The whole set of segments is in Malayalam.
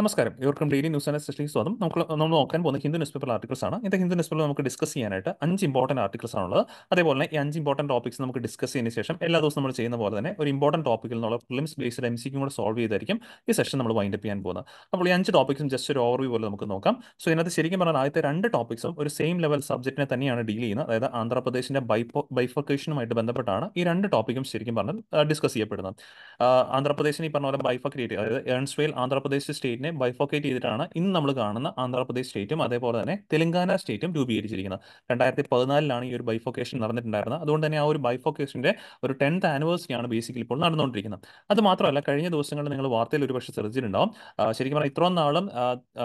നമസ്കാരം ഇവർക്കും ഡെയിലി ന്യൂസ് ആൻഡ് സെഷനിലേക്ക് സ്വാഗതം നമുക്ക് നമ്മൾ നോക്കാൻ പോകുന്ന ഹിന്ദു ന്യൂസ് പേപ്പർ ആർട്ടിക്കിൾസ് ആണ് ഇന്നത്തെ ഹിന്ദു ന്യൂസ് പേപ്പർ നമുക്ക് ഡിസ്കസ് ചെയ്യാനായിട്ട് അഞ്ച് ഇമ്പോർട്ടന്റ് ആർട്ടിക്കിൾസ് ആണുള്ളത് അതേപോലെ തന്നെ ഈ അഞ്ച് ഇമ്പോർട്ടന്റ് ടോപ്പിക്സ് നമുക്ക് ഡിസ്കസ് ചെയ്യുന്ന ശേഷം എല്ലാ ദിവസവും നമ്മൾ ചെയ്യുന്ന പോലെ തന്നെ ഒരു ഇമ്പോർട്ടന്റ് ടോപ്പിക്കിൽ നിന്നുള്ള പ്രിലിംസ് ബേസ്ഡ് എം സിക്കും കൂടെ സോൾവ് ചെയ്തായിരിക്കും ഈ സെഷൻ നമ്മൾ വൈൻഡ് അപ്പ് ചെയ്യാൻ പോകുന്നത് അപ്പോൾ ഈ അഞ്ച് ടോപ്പിക്സും ജസ്റ്റ് ഒരു ഓവർവ്യൂ പോലെ നമുക്ക് നോക്കാം സോ ഇതിനകത്ത് ശരിക്കും പറഞ്ഞാൽ ആദ്യത്തെ രണ്ട് ടോപ്പിക്സും ഒരു സെയിം ലെവൽ സബ്ജക്റ്റിനെ തന്നെയാണ് ഡീൽ ചെയ്യുന്നത് അതായത് ആന്ധ്രാപ്രദേശിന്റെ ബൈപ്പോ ബൈഫക്കേഷനുമായിട്ട് ബന്ധപ്പെട്ടാണ് ഈ രണ്ട് ടോപ്പിക്കും ശരിക്കും പറഞ്ഞാൽ ഡിസ്കസ് ചെയ്യപ്പെടുന്നത് ആന്ധ്രാപ്രദേശിന് ഈ പറഞ്ഞ പോലെ ബൈഫക്കേറ്റ് അതായത് എൺസ്വേൽ ആന്ധ്രാപ്രദേശ് സ്റ്റേറ്റിനെ സ്റ്റേറ്റിനെ ബൈഫോക്കേറ്റ് ചെയ്തിട്ടാണ് ഇന്ന് നമ്മൾ കാണുന്ന ആന്ധ്രാപ്രദേശ് സ്റ്റേറ്റും അതേപോലെ തന്നെ തെലങ്കാന സ്റ്റേറ്റും രൂപീകരിച്ചിരിക്കുന്നത് രണ്ടായിരത്തി പതിനാലിലാണ് ഈ ഒരു ബൈഫോക്കേഷൻ നടന്നിട്ടുണ്ടായിരുന്നത് അതുകൊണ്ട് തന്നെ ആ ഒരു ബൈഫോക്കേഷന്റെ ഒരു ടെൻത്ത് ആനിവേഴ്സറിയാണ് ബേസിക്കലി ഇപ്പോൾ നടന്നുകൊണ്ടിരിക്കുന്നത് അത് മാത്രമല്ല കഴിഞ്ഞ ദിവസങ്ങളിൽ നിങ്ങൾ വാർത്തയിൽ ഒരു പക്ഷേ ശ്രദ്ധിച്ചിട്ടുണ്ടാവും ശരിക്കും പറഞ്ഞാൽ ഇത്രയും നാളും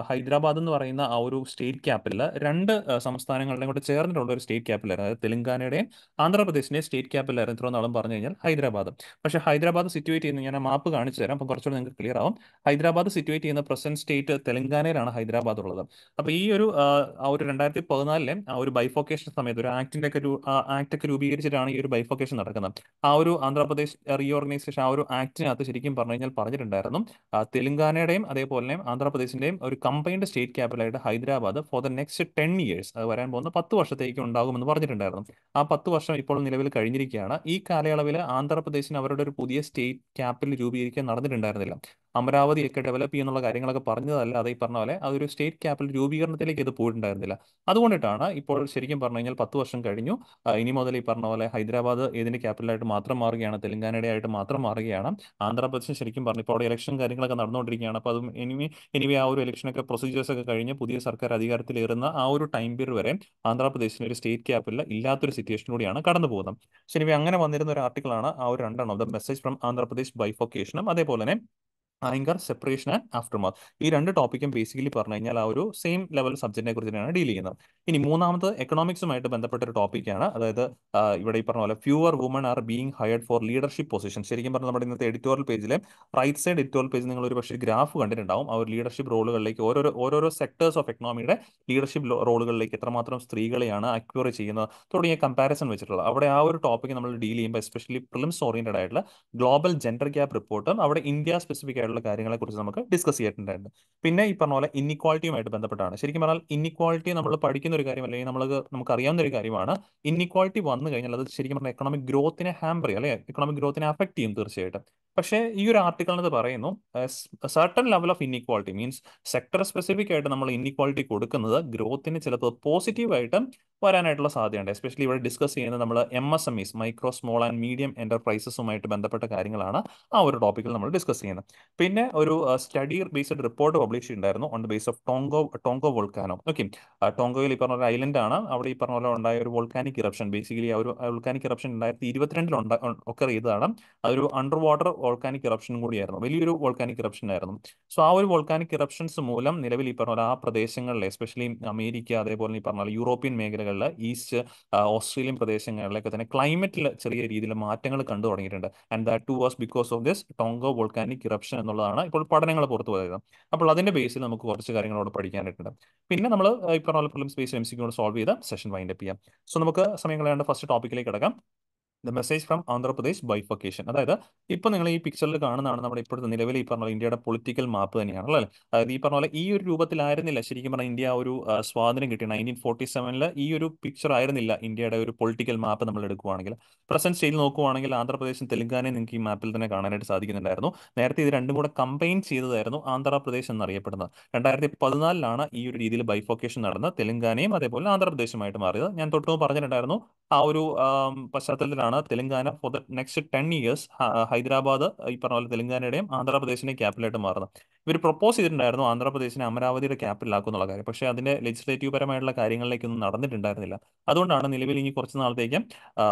ഹൈദരാബാദ് എന്ന് പറയുന്ന ആ ഒരു സ്റ്റേറ്റ് ക്യാപിറ്റൽ രണ്ട് സംസ്ഥാനങ്ങളുടെ കൂടെ ചേർന്നിട്ടുള്ള ഒരു സ്റ്റേറ്റ് ക്യാപിറ്റലായിരുന്നു അതായത് തെലങ്കാനയുടെയും ആന്ധ്രാപ്രദേശിന്റെയും സ്റ്റേറ്റ് ക്യാപിറ്റലായിരുന്നു ഇത്രയും നാളും പറഞ്ഞു കഴിഞ്ഞാൽ ഹൈദരാബാദ് പക്ഷേ ഹൈദരാബാദ് സിറ്റുവേറ്റ് ചെയ്യുന്ന ഞാൻ മാപ്പ് കാണിച്ചു തരാം അപ്പോൾ കുറച്ചുകൂടി നിങ്ങൾക്ക് ക്ലിയർ ആവും ഹൈദരാബാദ് സിറ്റുവേറ്റ് ചെയ്യുന്ന പ്രസന്റ് സ്റ്റേറ്റ് തെലങ്കാനയിലാണ് ഹൈദരാബാദ് ഉള്ളത് അപ്പോൾ ഈ ഒരു ആ ഒരു രണ്ടായിരത്തി പതിനാലിലെ ആ ഒരു ബൈഫോക്കേഷൻ സമയത്ത് ഒരു ആക്ടിന്റെ ഒക്കെ ആക്ട് ഒക്കെ രൂപീകരിച്ചിട്ടാണ് ഈ ഒരു ബൈഫോക്കേഷൻ നടക്കുന്നത് ആ ഒരു ആന്ധ്രാപ്രദേശ് റീഓർഗനൈസേഷൻ ആ ഒരു ആക്ടിനകത്ത് ശരിക്കും പറഞ്ഞു കഴിഞ്ഞാൽ പറഞ്ഞിട്ടുണ്ടായിരുന്നു തെലങ്കാനയുടെയും അതേപോലെ ആന്ധ്രാപ്രദേശിന്റെയും ഒരു കമ്പൈൻഡ് സ്റ്റേറ്റ് ക്യാപിറ്റലായിട്ട് Hyderabad for the next ten years അത് വരാൻ പോകുന്ന പത്ത് വർഷത്തേക്ക് ഉണ്ടാകുമെന്ന് പറഞ്ഞിട്ടുണ്ടായിരുന്നു ആ പത്ത് വർഷം ഇപ്പോൾ നിലവിൽ കഴിഞ്ഞിരിക്കുകയാണ് ഈ കാലയളവിൽ ആന്ധ്രാപ്രദേശിന് അവരുടെ ഒരു പുതിയ സ്റ്റേറ്റ് ക്യാപിറ്റൽ രൂപീകരിക്കാൻ നടന്നിട്ടുണ്ടായിരുന്നില്ല അമരാവതിയൊക്കെ ഡെവലപ്പ് ചെയ്യുന്നുള്ള കാര്യങ്ങളൊക്കെ പറഞ്ഞതല്ല അതേ പറഞ്ഞ പോലെ അതൊരു സ്റ്റേറ്റ് ക്യാപിറ്റൽ രൂപീകരണത്തിലേക്ക് ഇത് പോയിട്ടുണ്ടായിരുന്നില്ല അതുകൊണ്ടിട്ടാണ് ഇപ്പോൾ ശരിക്കും പറഞ്ഞു കഴിഞ്ഞാൽ പത്ത് വർഷം കഴിഞ്ഞു ഇനി മുതൽ ഈ പറഞ്ഞ പോലെ ഹൈദരാബാദ് ഏതിന്റെ ക്യാപിറ്റലായിട്ട് മാത്രം മാറുകയാണ് തെലങ്കാനയുടെ ആയിട്ട് മാത്രം മാറുകയാണ് ആന്ധ്രാപ്രദേശ് ശരിക്കും പറഞ്ഞു ഇപ്പോൾ അവിടെ ഇലക്ഷൻ കാര്യങ്ങളൊക്കെ നടന്നുകൊണ്ടിരിക്കുകയാണ് അപ്പോൾ അതും ഇനി എനിവി ആ ഒരു ഇലക്ഷനൊക്കെ പ്രൊസീജിയേഴ്സ് ഒക്കെ കഴിഞ്ഞ് പുതിയ സർക്കാർ അധികാരത്തിലേറുന്ന ആ ഒരു ടൈം പീരീഡ് വരെ ആന്ധ്രാപ്രദേശിന് ഒരു സ്റ്റേറ്റ് ക്യാപിറ്റൽ ഇല്ലാത്തൊരു സിറ്റുവേഷനിലൂടെയാണ് കടന്നു പോകുന്നത് ശരി അങ്ങനെ വന്നിരുന്ന ഒരു ആർട്ടിക്കിളാണ് ആ ഒരു രണ്ടെണ്ണം ദ മെസ്സേജ് ഫ്രം ആന്ധ്രാപ്രദേശ് ബൈഫോക്കേഷനും അതേപോലെ തന്നെ ആങ്കർ സെപ്പറേഷൻ ആൻഡ് ആഫ്റ്റർമാർ ഈ രണ്ട് ടോപ്പിക്കും ബേസിക്കലി പറഞ്ഞു കഴിഞ്ഞാൽ ആ ഒരു സെയിം ലെവൽ സബ്ജക്റ്റിനെ കുറിച്ച് തന്നെയാണ് ഡീൽ ചെയ്യുന്നത് ഇനി മൂന്നാമത് എക്കണോമിക്സുമായിട്ട് ബന്ധപ്പെട്ട ഒരു ടോപ്പിക്കാണ് അതായത് ഇവിടെ ഈ പറഞ്ഞ പോലെ fewer women are being hired for leadership position ശരിക്കും പറഞ്ഞാൽ നമ്മുടെ ഇന്നത്തെ എഡിറ്റോറിയൽ പേജിലെ റൈറ്റ് സൈഡ് എഡിറ്റോറിയൽ പേജിൽ നിങ്ങൾ ഒരു പക്ഷേ ഗ്രാഫ് കണ്ടിട്ടുണ്ടാവും ആ ഒരു ലീഡർഷിപ്പ് റോളുകളിലേക്ക് ഓരോ ഓരോരോ സെക്ടേഴ്സ് ഓഫ് എക്കണോമിയുടെ ലീഡർഷിപ്പ് റോളുകളിലേക്ക് എത്രമാത്രം സ്ത്രീകളെയാണ് അക്യൂർ ചെയ്യുന്നത് തുടങ്ങിയ കമ്പാരിസൺ വെച്ചിട്ടുള്ള അവിടെ ആ ഒരു ടോപ്പിക്ക് നമ്മൾ ഡീൽ ചെയ്യുമ്പോൾ എസ്പെഷ്യലി പ്രിലിംസ് ഓറിയന്റഡ് ആയിട്ടുള്ള ഗ്ലോബൽ ജെൻഡർ ഗ്യാപ്പ് റിപ്പോർട്ടും അവിടെ ഇന്ത്യ സ്പെസിഫിക് ആയിട്ടുള്ള കുറിച്ച് നമുക്ക് ഡിസ്കസ് ചെയ്തിട്ടുണ്ടായിരുന്നു പിന്നെ ഈ പറഞ്ഞ പോലെ ഇന്നിക്വാളിറ്റിയുമായിട്ട് ബന്ധപ്പെട്ടാണ് ശരിക്കും പറഞ്ഞാൽ ഇന്നിക്വാളിറ്റി നമ്മൾ പഠിക്കുന്ന ഒരു കാര്യം അല്ലെങ്കിൽ നമ്മൾ നമുക്ക് അറിയാവുന്ന ഒരു കാര്യമാണ് ഇന്നിക്വാളിറ്റി വന്നു കഴിഞ്ഞാൽ അത് ശരിക്കും പറഞ്ഞാൽ എക്കണോമിക് ഗ്രോത്തിനെ ഹാമ്പർ ചെയ്യും അല്ലെ എക്കണോമിക് ഗ്രോത്തിനെ അഫക്ട് ചെയ്യും തീർച്ചയായിട്ടും പക്ഷേ ഈ ഒരു ആർട്ടിക്കിളിനത് പറയുന്നു certain level of inequality means sector specific ആയിട്ട് നമ്മൾ ഇന്നിക്വാളിറ്റി കൊടുക്കുന്നത് ഗ്രോത്തിന് ചിലപ്പോൾ പോസിറ്റീവായിട്ട് വരാനായിട്ടുള്ള സാധ്യതയുണ്ട് എസ്പെഷ്യലി ഇവിടെ ഡിസ്കസ് ചെയ്യുന്നത് നമ്മൾ M S M E micro small and medium എന്റർപ്രൈസസുമായിട്ട് ബന്ധപ്പെട്ട കാര്യങ്ങളാണ് ആ ഒരു ടോപ്പിക്കിൽ നമ്മൾ ഡിസ്കസ് ചെയ്യുന്നത് പിന്നെ ഒരു സ്റ്റഡി ബേസ്ഡ് റിപ്പോർട്ട് പബ്ലിഷ് ചെയ്തിട്ടുണ്ടായിരുന്നു on the base of Tonga Tonga volcano okay ടോങ്കോയിൽ ഈ പറഞ്ഞ ഒരു ഐലൻഡ് ആണ് അവിടെ ഈ പറഞ്ഞ പോലെ ഉണ്ടായ ഒരു വോൾക്കാനിക് ഇറപ്ഷൻ ബേസിക്കലി ആ ഒരു വോൾക്കാനിക് ഇറപ്ഷൻ രണ്ടായിരത്തി ഇരുപത്തിരണ്ടിൽ ഒക്കെ ചെയ്തതാണ് അതൊരു അണ്ടർ വാട്ടർ വോൾക്കാനിക് ഇറപ്ഷൻ കൂടിയായിരുന്നു വലിയൊരു വോൾക്കാനിക് ഇറപ്ഷൻ ആയിരുന്നു സോ ആ ഒരു വോൾക്കാനിക് ഇറപ്ഷൻസ് മൂലം നിലവിൽ ഈ പറഞ്ഞ പോലെ ആ പ്രദേശങ്ങളിൽ എസ്പെഷ്യലി അമേരിക്ക അതേപോലെ ഈ പറഞ്ഞ യൂറോപ്യൻ മേഖലകളിൽ ഈസ്റ്റ് ഓസ്ട്രേലിയൻ പ്രദേശങ്ങളിലൊക്കെ തന്നെ ക്ലൈമറ്റിൽ ചെറിയ രീതിയിൽ മാറ്റങ്ങൾ കണ്ടു തുടങ്ങിയിട്ടുണ്ട് and that to was because of this Tonga volcanic eruption എന്ന് എന്നുള്ളതാണ് ഇപ്പോൾ പഠനങ്ങൾ പുറത്തു പോയത് അപ്പോൾ അതിന്റെ ബേസിൽ നമുക്ക് കുറച്ച് കാര്യങ്ങളോട് പഠിക്കാനായിട്ടുണ്ട് പിന്നെ നമ്മൾ ഈ പറഞ്ഞ പോലെ സ്പേസ് എം സോൾവ് ചെയ്ത സെഷൻ വൈൻഡ് അപ്പ് ചെയ്യാം സോ നമുക്ക് സമയം ഫസ്റ്റ് ടോപ്പിക്കിലേക്ക് കിടക്കാം the message from Andhra Pradesh bifurcation അതായത് ഇപ്പൊ നിങ്ങൾ ഈ പിക്ചറിൽ കാണുന്നതാണ് നമ്മുടെ ഇപ്പോഴത്തെ നിലവിൽ ഈ പറഞ്ഞ ഇന്ത്യയുടെ പൊളിറ്റിക്കൽ മാപ്പ് തന്നെയാണ് അല്ലേ അതായത് ഈ പറഞ്ഞ പോലെ ഈ ഒരു രൂപത്തിലായിരുന്നില്ല ശരിക്കും പറഞ്ഞാൽ ഇന്ത്യ ഒരു സ്വാതന്ത്ര്യം കിട്ടിയ നയൻറ്റീൻ ഫോർട്ടി സെവനിൽ ഈ ഒരു പിക്ചർ ആയിരുന്നില്ല ഇന്ത്യയുടെ ഒരു പൊളിറ്റിക്കൽ മാപ്പ് നമ്മൾ എടുക്കുകയാണെങ്കിൽ പ്രസന്റ് സ്റ്റേജിൽ നോക്കുകയാണെങ്കിൽ ആന്ധ്രാപ്രദേശും തെലുങ്കാനയും നിങ്ങൾക്ക് ഈ മാപ്പിൽ തന്നെ കാണാനായിട്ട് സാധിക്കുന്നുണ്ടായിരുന്നു നേരത്തെ ഇത് രണ്ടും കൂടെ കമ്പൈൻ ചെയ്തതായിരുന്നു ആന്ധ്രാപ്രദേശ് എന്നറിയപ്പെടുന്നത് രണ്ടായിരത്തി പതിനാലിലാണ് ഈ ഒരു രീതിയിൽ ബൈഫോക്കേഷൻ നടന്നത് തെലുങ്കാനയും അതേപോലെ ആന്ധ്രാപ്രദേശുമായിട്ട് മാറിയത് ഞാൻ തൊട്ടും പറഞ്ഞിട്ടുണ്ടായിരുന്നു ആ ഒരു പശ്ചാത്തലത്തിലാണ് ആണ് Telangana for the next ten years Hyderabad ഈ പറഞ്ഞ പോലെ തെലങ്കാനയുടെയും ആന്ധ്രാപ്രദേശിന്റെ ക്യാപിറ്റലായിട്ട് മാറുന്നത് ഇവർ പ്രപ്പോസ് ചെയ്തിട്ടുണ്ടായിരുന്നു ആന്ധ്രാപ്രദേശിനെ അമരാവതിയുടെ ആക്കും എന്നുള്ള കാര്യം പക്ഷേ അതിന്റെ ലെജിസ്ലേറ്റീവ് പരമായിട്ടുള്ള കാര്യങ്ങളിലേക്കൊന്നും നടന്നിട്ടുണ്ടായിരുന്നില്ല അതുകൊണ്ടാണ് നിലവിൽ ഇനി കുറച്ച് നാളത്തേക്ക്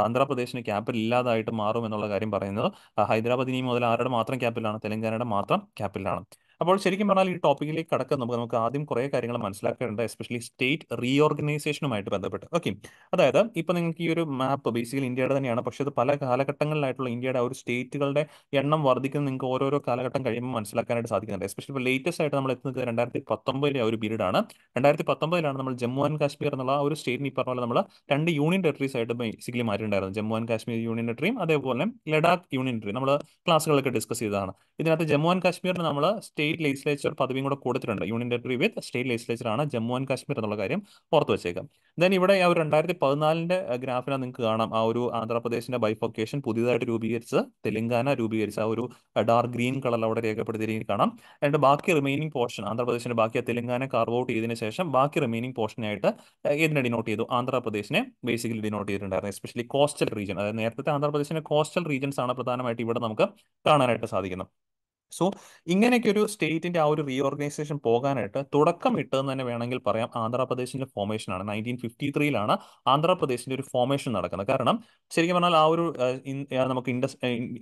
ആന്ധ്രാപ്രദേശിന് ക്യാപിറ്റൽ ഇല്ലാതായിട്ട് മാറും എന്നുള്ള കാര്യം പറയുന്നത് ഹൈദരാബാദ് ഇനി മുതൽ ആരുടെ മാത്രം ക്യാപിറ്റലാണ് തെലങ്കാനയുടെ മാത്രം ക്യാപിറ്റലാണ് അപ്പോൾ ശരിക്കും പറഞ്ഞാൽ ഈ ടോപ്പിക്കിലേക്ക് കടക്കാൻ നമുക്ക് നമുക്ക് ആദ്യം കുറേ കാര്യങ്ങൾ മനസ്സിലാക്കേണ്ടത് എസ്പെഷ്യലി സ്റ്റേറ്റ് റീഓർഗനൈസേഷനുമായിട്ട് ബന്ധപ്പെട്ട് ഓക്കെ അതായത് ഇപ്പം നിങ്ങൾക്ക് ഈ ഒരു മാപ്പ് ബേസിക്കലി ഇന്ത്യയുടെ തന്നെയാണ് പക്ഷേ അത് പല കാലഘട്ടങ്ങളിലായിട്ടുള്ള ഇന്ത്യയുടെ ആ ഒരു സ്റ്റേറ്റുകളുടെ എണ്ണം വർദ്ധിക്കുന്ന നിങ്ങൾക്ക് ഓരോരോ കാലഘട്ടം കഴിയുമ്പോൾ മനസ്സിലാക്കാനായിട്ട് സാധിക്കുന്നുണ്ട് എസ്പെഷ്യലി ഇപ്പോൾ ലേറ്റസ്റ്റ് ആയിട്ട് നമ്മൾ എത്തുന്നത് രണ്ടായിരത്തി പത്തൊമ്പതിലെ ഒരു ആണ് രണ്ടായിരത്തി പത്തൊമ്പതിലാണ് നമ്മൾ ജമ്മു ആൻഡ് കാശ്മീർ എന്നുള്ള ആ ഒരു സ്റ്റേറ്റിന് ഈ പറഞ്ഞ പോലെ നമ്മൾ രണ്ട് യൂണിയൻ ടെറിട്ടറീസ് ആയിട്ട് ബേസിക്കലി മാറ്റിയിട്ടുണ്ടായിരുന്നു ജമ്മു ആൻഡ് കാശ്മീർ യൂണിയൻ ടെറിട്ടറിയും അതേപോലെ ലഡാക്ക് യൂണിയൻ ടെറിട്ടറി നമ്മൾ ക്ലാസ്സുകളൊക്കെ ഡിസ്കസ് ചെയ്തതാണ് ഇതിനകത്ത് ജമ്മു ആൻഡ് കാശ്മീരിന് നമ്മൾ സ്റ്റേറ്റ് സ്റ്റേറ്റ് ലെജിസ്ലേച്ചർ പദവിയും കൂടെ കൊടുത്തിട്ടുണ്ട് union territory with state legislature ആണ് ജമ്മു ആൻഡ് കാശ്മീർ എന്നുള്ള കാര്യം പുറത്തു വെച്ചേക്കാം ദെൻ ഇവിടെ ആ ഒരു രണ്ടായിരത്തി പതിനാലിന്റെ ഗ്രാഫിനെ നിങ്ങൾക്ക് കാണാം ആ ഒരു ആന്ധ്രാപ്രദേശിന്റെ ബൈഫൊക്കേഷൻ പുതിയതായിട്ട് രൂപീകരിച്ച് തെലങ്കാന രൂപീകരിച്ച ആ ഒരു ഡാർക്ക് ഗ്രീൻ കളറിൽ അവിടെ രേഖപ്പെടുത്തിയിരിക്കും കാണാം എന്നിട്ട് ബാക്കി റിമൈനിങ് പോർഷൻ ആന്ധ്രാപ്രദേശിന്റെ ബാക്കി തെലങ്കാന കാർവ് ഔട്ട് ചെയ്തതിനു ശേഷം ബാക്കി റിമൈനിങ് പോർഷനായിട്ട് ഇതിനെ ഡിനോട്ട് ചെയ്തു ആന്ധ്രാപ്രദേശിനെ ബേസിക്കലി ഡിനോട്ട് ചെയ്തിട്ടുണ്ടായിരുന്നു എസ്പെഷ്യലി കോസ്റ്റൽ റീജിയൻ അതായത് നേരത്തെ ആന്ധ്രാപ്രദേശിന്റെ കോസ്റ്റൽ റീജിയൻസ് ആണ് പ്രധാനമായിട്ട് ഇവിടെ നമുക്ക് കാണാനായിട്ട് സാധിക്കുന്നത് സോ ഇങ്ങനെയൊക്കെ ഒരു സ്റ്റേറ്റിന്റെ ആ ഒരു റീഓർഗനൈസേഷൻ പോകാനായിട്ട് തുടക്കം ഇട്ടതെന്ന് തന്നെ വേണമെങ്കിൽ പറയാം ആന്ധ്രാപ്രദേശിന്റെ ഫോർമേഷൻ ആണ് നയൻറ്റീൻ ഫിഫ്റ്റി ത്രീയിലാണ് ആന്ധ്രാപ്രദേശിന്റെ ഒരു ഫോർമേഷൻ നടക്കുന്നത് കാരണം ശരിക്കും പറഞ്ഞാൽ ആ ഒരു നമുക്ക് ഇൻഡസ്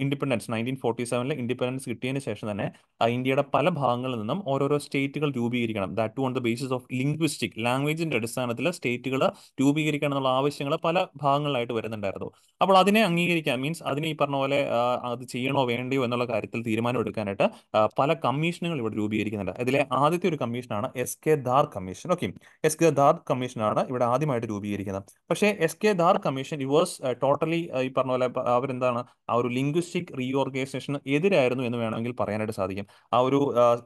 ഇൻഡിപെൻഡൻസ് നയൻറ്റീൻ ഫോർട്ടി സെവനിലെ ഇൻഡിപെൻഡൻസ് കിട്ടിയതിന് ശേഷം തന്നെ ഇന്ത്യയുടെ പല ഭാഗങ്ങളിൽ നിന്നും ഓരോരോ സ്റ്റേറ്റുകൾ രൂപീകരിക്കണം that to on the basis of linguistic ലാംഗ്വേജിന്റെ അടിസ്ഥാനത്തിൽ സ്റ്റേറ്റുകൾ രൂപീകരിക്കണം എന്നുള്ള ആവശ്യങ്ങൾ പല ഭാഗങ്ങളിലായിട്ട് വരുന്നുണ്ടായിരുന്നു അപ്പോൾ അതിനെ അംഗീകരിക്കാം മീൻസ് അതിനെ ഈ പറഞ്ഞ പോലെ അത് ചെയ്യണോ വേണ്ടയോ എന്നുള്ള കാര്യത്തിൽ തീരുമാനം ആയിട്ട് പല കമ്മീഷനുകൾ ഇവിടെ രൂപീകരിക്കുന്നുണ്ട് അതിലെ ആദ്യത്തെ ഒരു കമ്മീഷനാണ് S K Dhar commission okay S K Dhar കമ്മീഷനാണ് ഇവിടെ ആദ്യമായിട്ട് രൂപീകരിക്കുന്നത് പക്ഷേ S K Dhar commission it was totally ഈ പറഞ്ഞ പോലെ അവരെന്താണ് ആ ഒരു ലിംഗ്വിസ്റ്റിക് റീഓർഗനൈസേഷന് എതിരായിരുന്നു എന്ന് വേണമെങ്കിൽ പറയാനായിട്ട് സാധിക്കും ആ ഒരു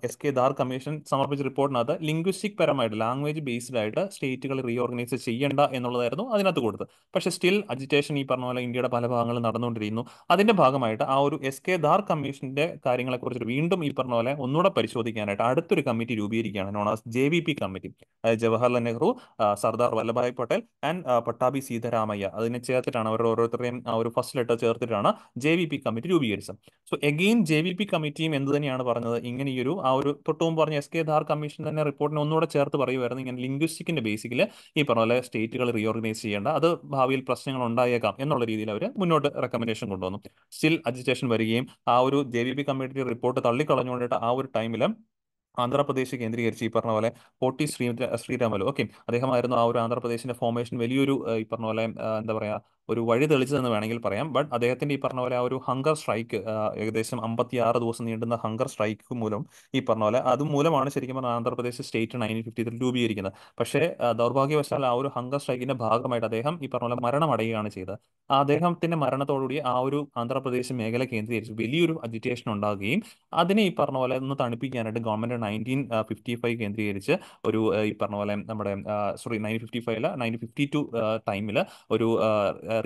എസ് കെ ധാർ കമ്മീഷൻ സമർപ്പിച്ച റിപ്പോർട്ടിനകത്ത് ലിംഗ്വിസ്റ്റിക് പരമായിട്ട് ലാംഗ്വേജ് ബേസ്ഡ് ആയിട്ട് സ്റ്റേറ്റുകൾ റീഓർഗനൈസ് ചെയ്യേണ്ട എന്നുള്ളതായിരുന്നു അതിനകത്ത് കൊടുത്തത് പക്ഷേ സ്റ്റിൽ അജിറ്റേഷൻ ഈ പറഞ്ഞ പോലെ ഇന്ത്യയുടെ പല ഭാഗങ്ങളിൽ നടന്നുകൊണ്ടിരിക്കുന്നു അതിന്റെ ഭാഗമായിട്ട് ആ ഒരു എസ് കെ ധാർ കമ്മീഷന്റെ കാര്യങ്ങളെക്കുറിച്ച് കാര്യത്തിൽ വീണ്ടും ഈ പറഞ്ഞ പോലെ ഒന്നുകൂടെ പരിശോധിക്കാനായിട്ട് അടുത്തൊരു കമ്മിറ്റി രൂപീകരിക്കുകയാണ് known as J V P committee അതായത് ജവഹർലാൽ നെഹ്റു സർദാർ വല്ലഭായ് പട്ടേൽ ആൻഡ് പട്ടാഭി സീതാരാമയ്യ അതിനെ ചേർത്തിട്ടാണ് അവരുടെ ഓരോരുത്തരുടെയും ആ ഒരു ഫസ്റ്റ് ലെറ്റർ ചേർത്തിട്ടാണ് ജെ വി പി കമ്മിറ്റി രൂപീകരിച്ചത് so again J V P കമ്മിറ്റിയും എന്ത് തന്നെയാണ് പറഞ്ഞത് ഇങ്ങനെ ഈ ഒരു ആ ഒരു തൊട്ട് പറഞ്ഞ എസ് കെ ധാർ കമ്മീഷൻ തന്നെ റിപ്പോർട്ടിനെ ഒന്നുകൂടെ ചേർത്ത് പറയുമായിരുന്നു ഇങ്ങനെ ലിംഗ്വിസ്റ്റിക്കിന്റെ ബേസിക്കിൽ ഈ പറഞ്ഞ പോലെ സ്റ്റേറ്റുകൾ റീഓർഗനൈസ് ചെയ്യേണ്ട അത് ഭാവിയിൽ പ്രശ്നങ്ങൾ ഉണ്ടായേക്കാം എന്നുള്ള രീതിയിൽ അവർ മുന്നോട്ട് റെക്കമെൻഡേഷൻ കൊണ്ടുവന്നു സ്റ്റിൽ അജിറ്റേഷൻ വരികയും ആ ഒരു J V P committee report മുമ്പോട്ട് തള്ളിക്കളഞ്ഞുകൊണ്ടിട്ട് ആ ഒരു ടൈമിൽ ആന്ധ്രാപ്രദേശ് കേന്ദ്രീകരിച്ച് ഈ പറഞ്ഞ പോലെ പോട്ടി ശ്രീ ശ്രീരാമലു ഓക്കെ അദ്ദേഹമായിരുന്നു ആ ഒരു ആന്ധ്രാപ്രദേശിന്റെ ഫോർമേഷൻ വലിയൊരു ഈ പറഞ്ഞ പോലെ എന്താ പറയാ ഒരു വഴി തെളിച്ചതെന്ന് വേണമെങ്കിൽ പറയാം ബട്ട് അദ്ദേഹത്തിന്റെ ഈ പറഞ്ഞ പോലെ ആ ഒരു ഹങ്കർ സ്ട്രൈക്ക് ഏകദേശം അമ്പത്തി ആറ് ദിവസം നീണ്ടുന്ന ഹങ്കർ സ്ട്രൈക്ക് മൂലം ഈ പറഞ്ഞ പോലെ അത് മൂലമാണ് ശരിക്കും പറഞ്ഞാൽ Andhra Pradesh state nineteen fifty three രൂപീകരിക്കുന്നത് പക്ഷേ ദൗർഭാഗ്യവശാൽ ആ ഒരു ഹങ്കർ സ്ട്രൈക്കിന്റെ ഭാഗമായിട്ട് അദ്ദേഹം ഈ പറഞ്ഞ പോലെ മരണമടയുകയാണ് ചെയ്തത് ആ അദ്ദേഹത്തിന്റെ മരണത്തോടുകൂടി ആ ഒരു ആന്ധ്രാപ്രദേശ് മേഖല കേന്ദ്രീകരിച്ച് വലിയൊരു അജിറ്റേഷൻ ഉണ്ടാകുകയും അതിനെ ഈ പറഞ്ഞ പോലെ ഒന്ന് തണുപ്പിക്കാനായിട്ട് ഗവൺമെന്റ് നയൻറ്റീൻ ഫിഫ്റ്റി ഫൈവ് കേന്ദ്രീകരിച്ച് ഒരു ഈ പറഞ്ഞ പോലെ നമ്മുടെ സോറി നയൻറ്റീൻ ഫിഫ്റ്റി അല്ല നയൻറ്റീൻ ഫിഫ്റ്റി ടു ടൈമിൽ ഒരു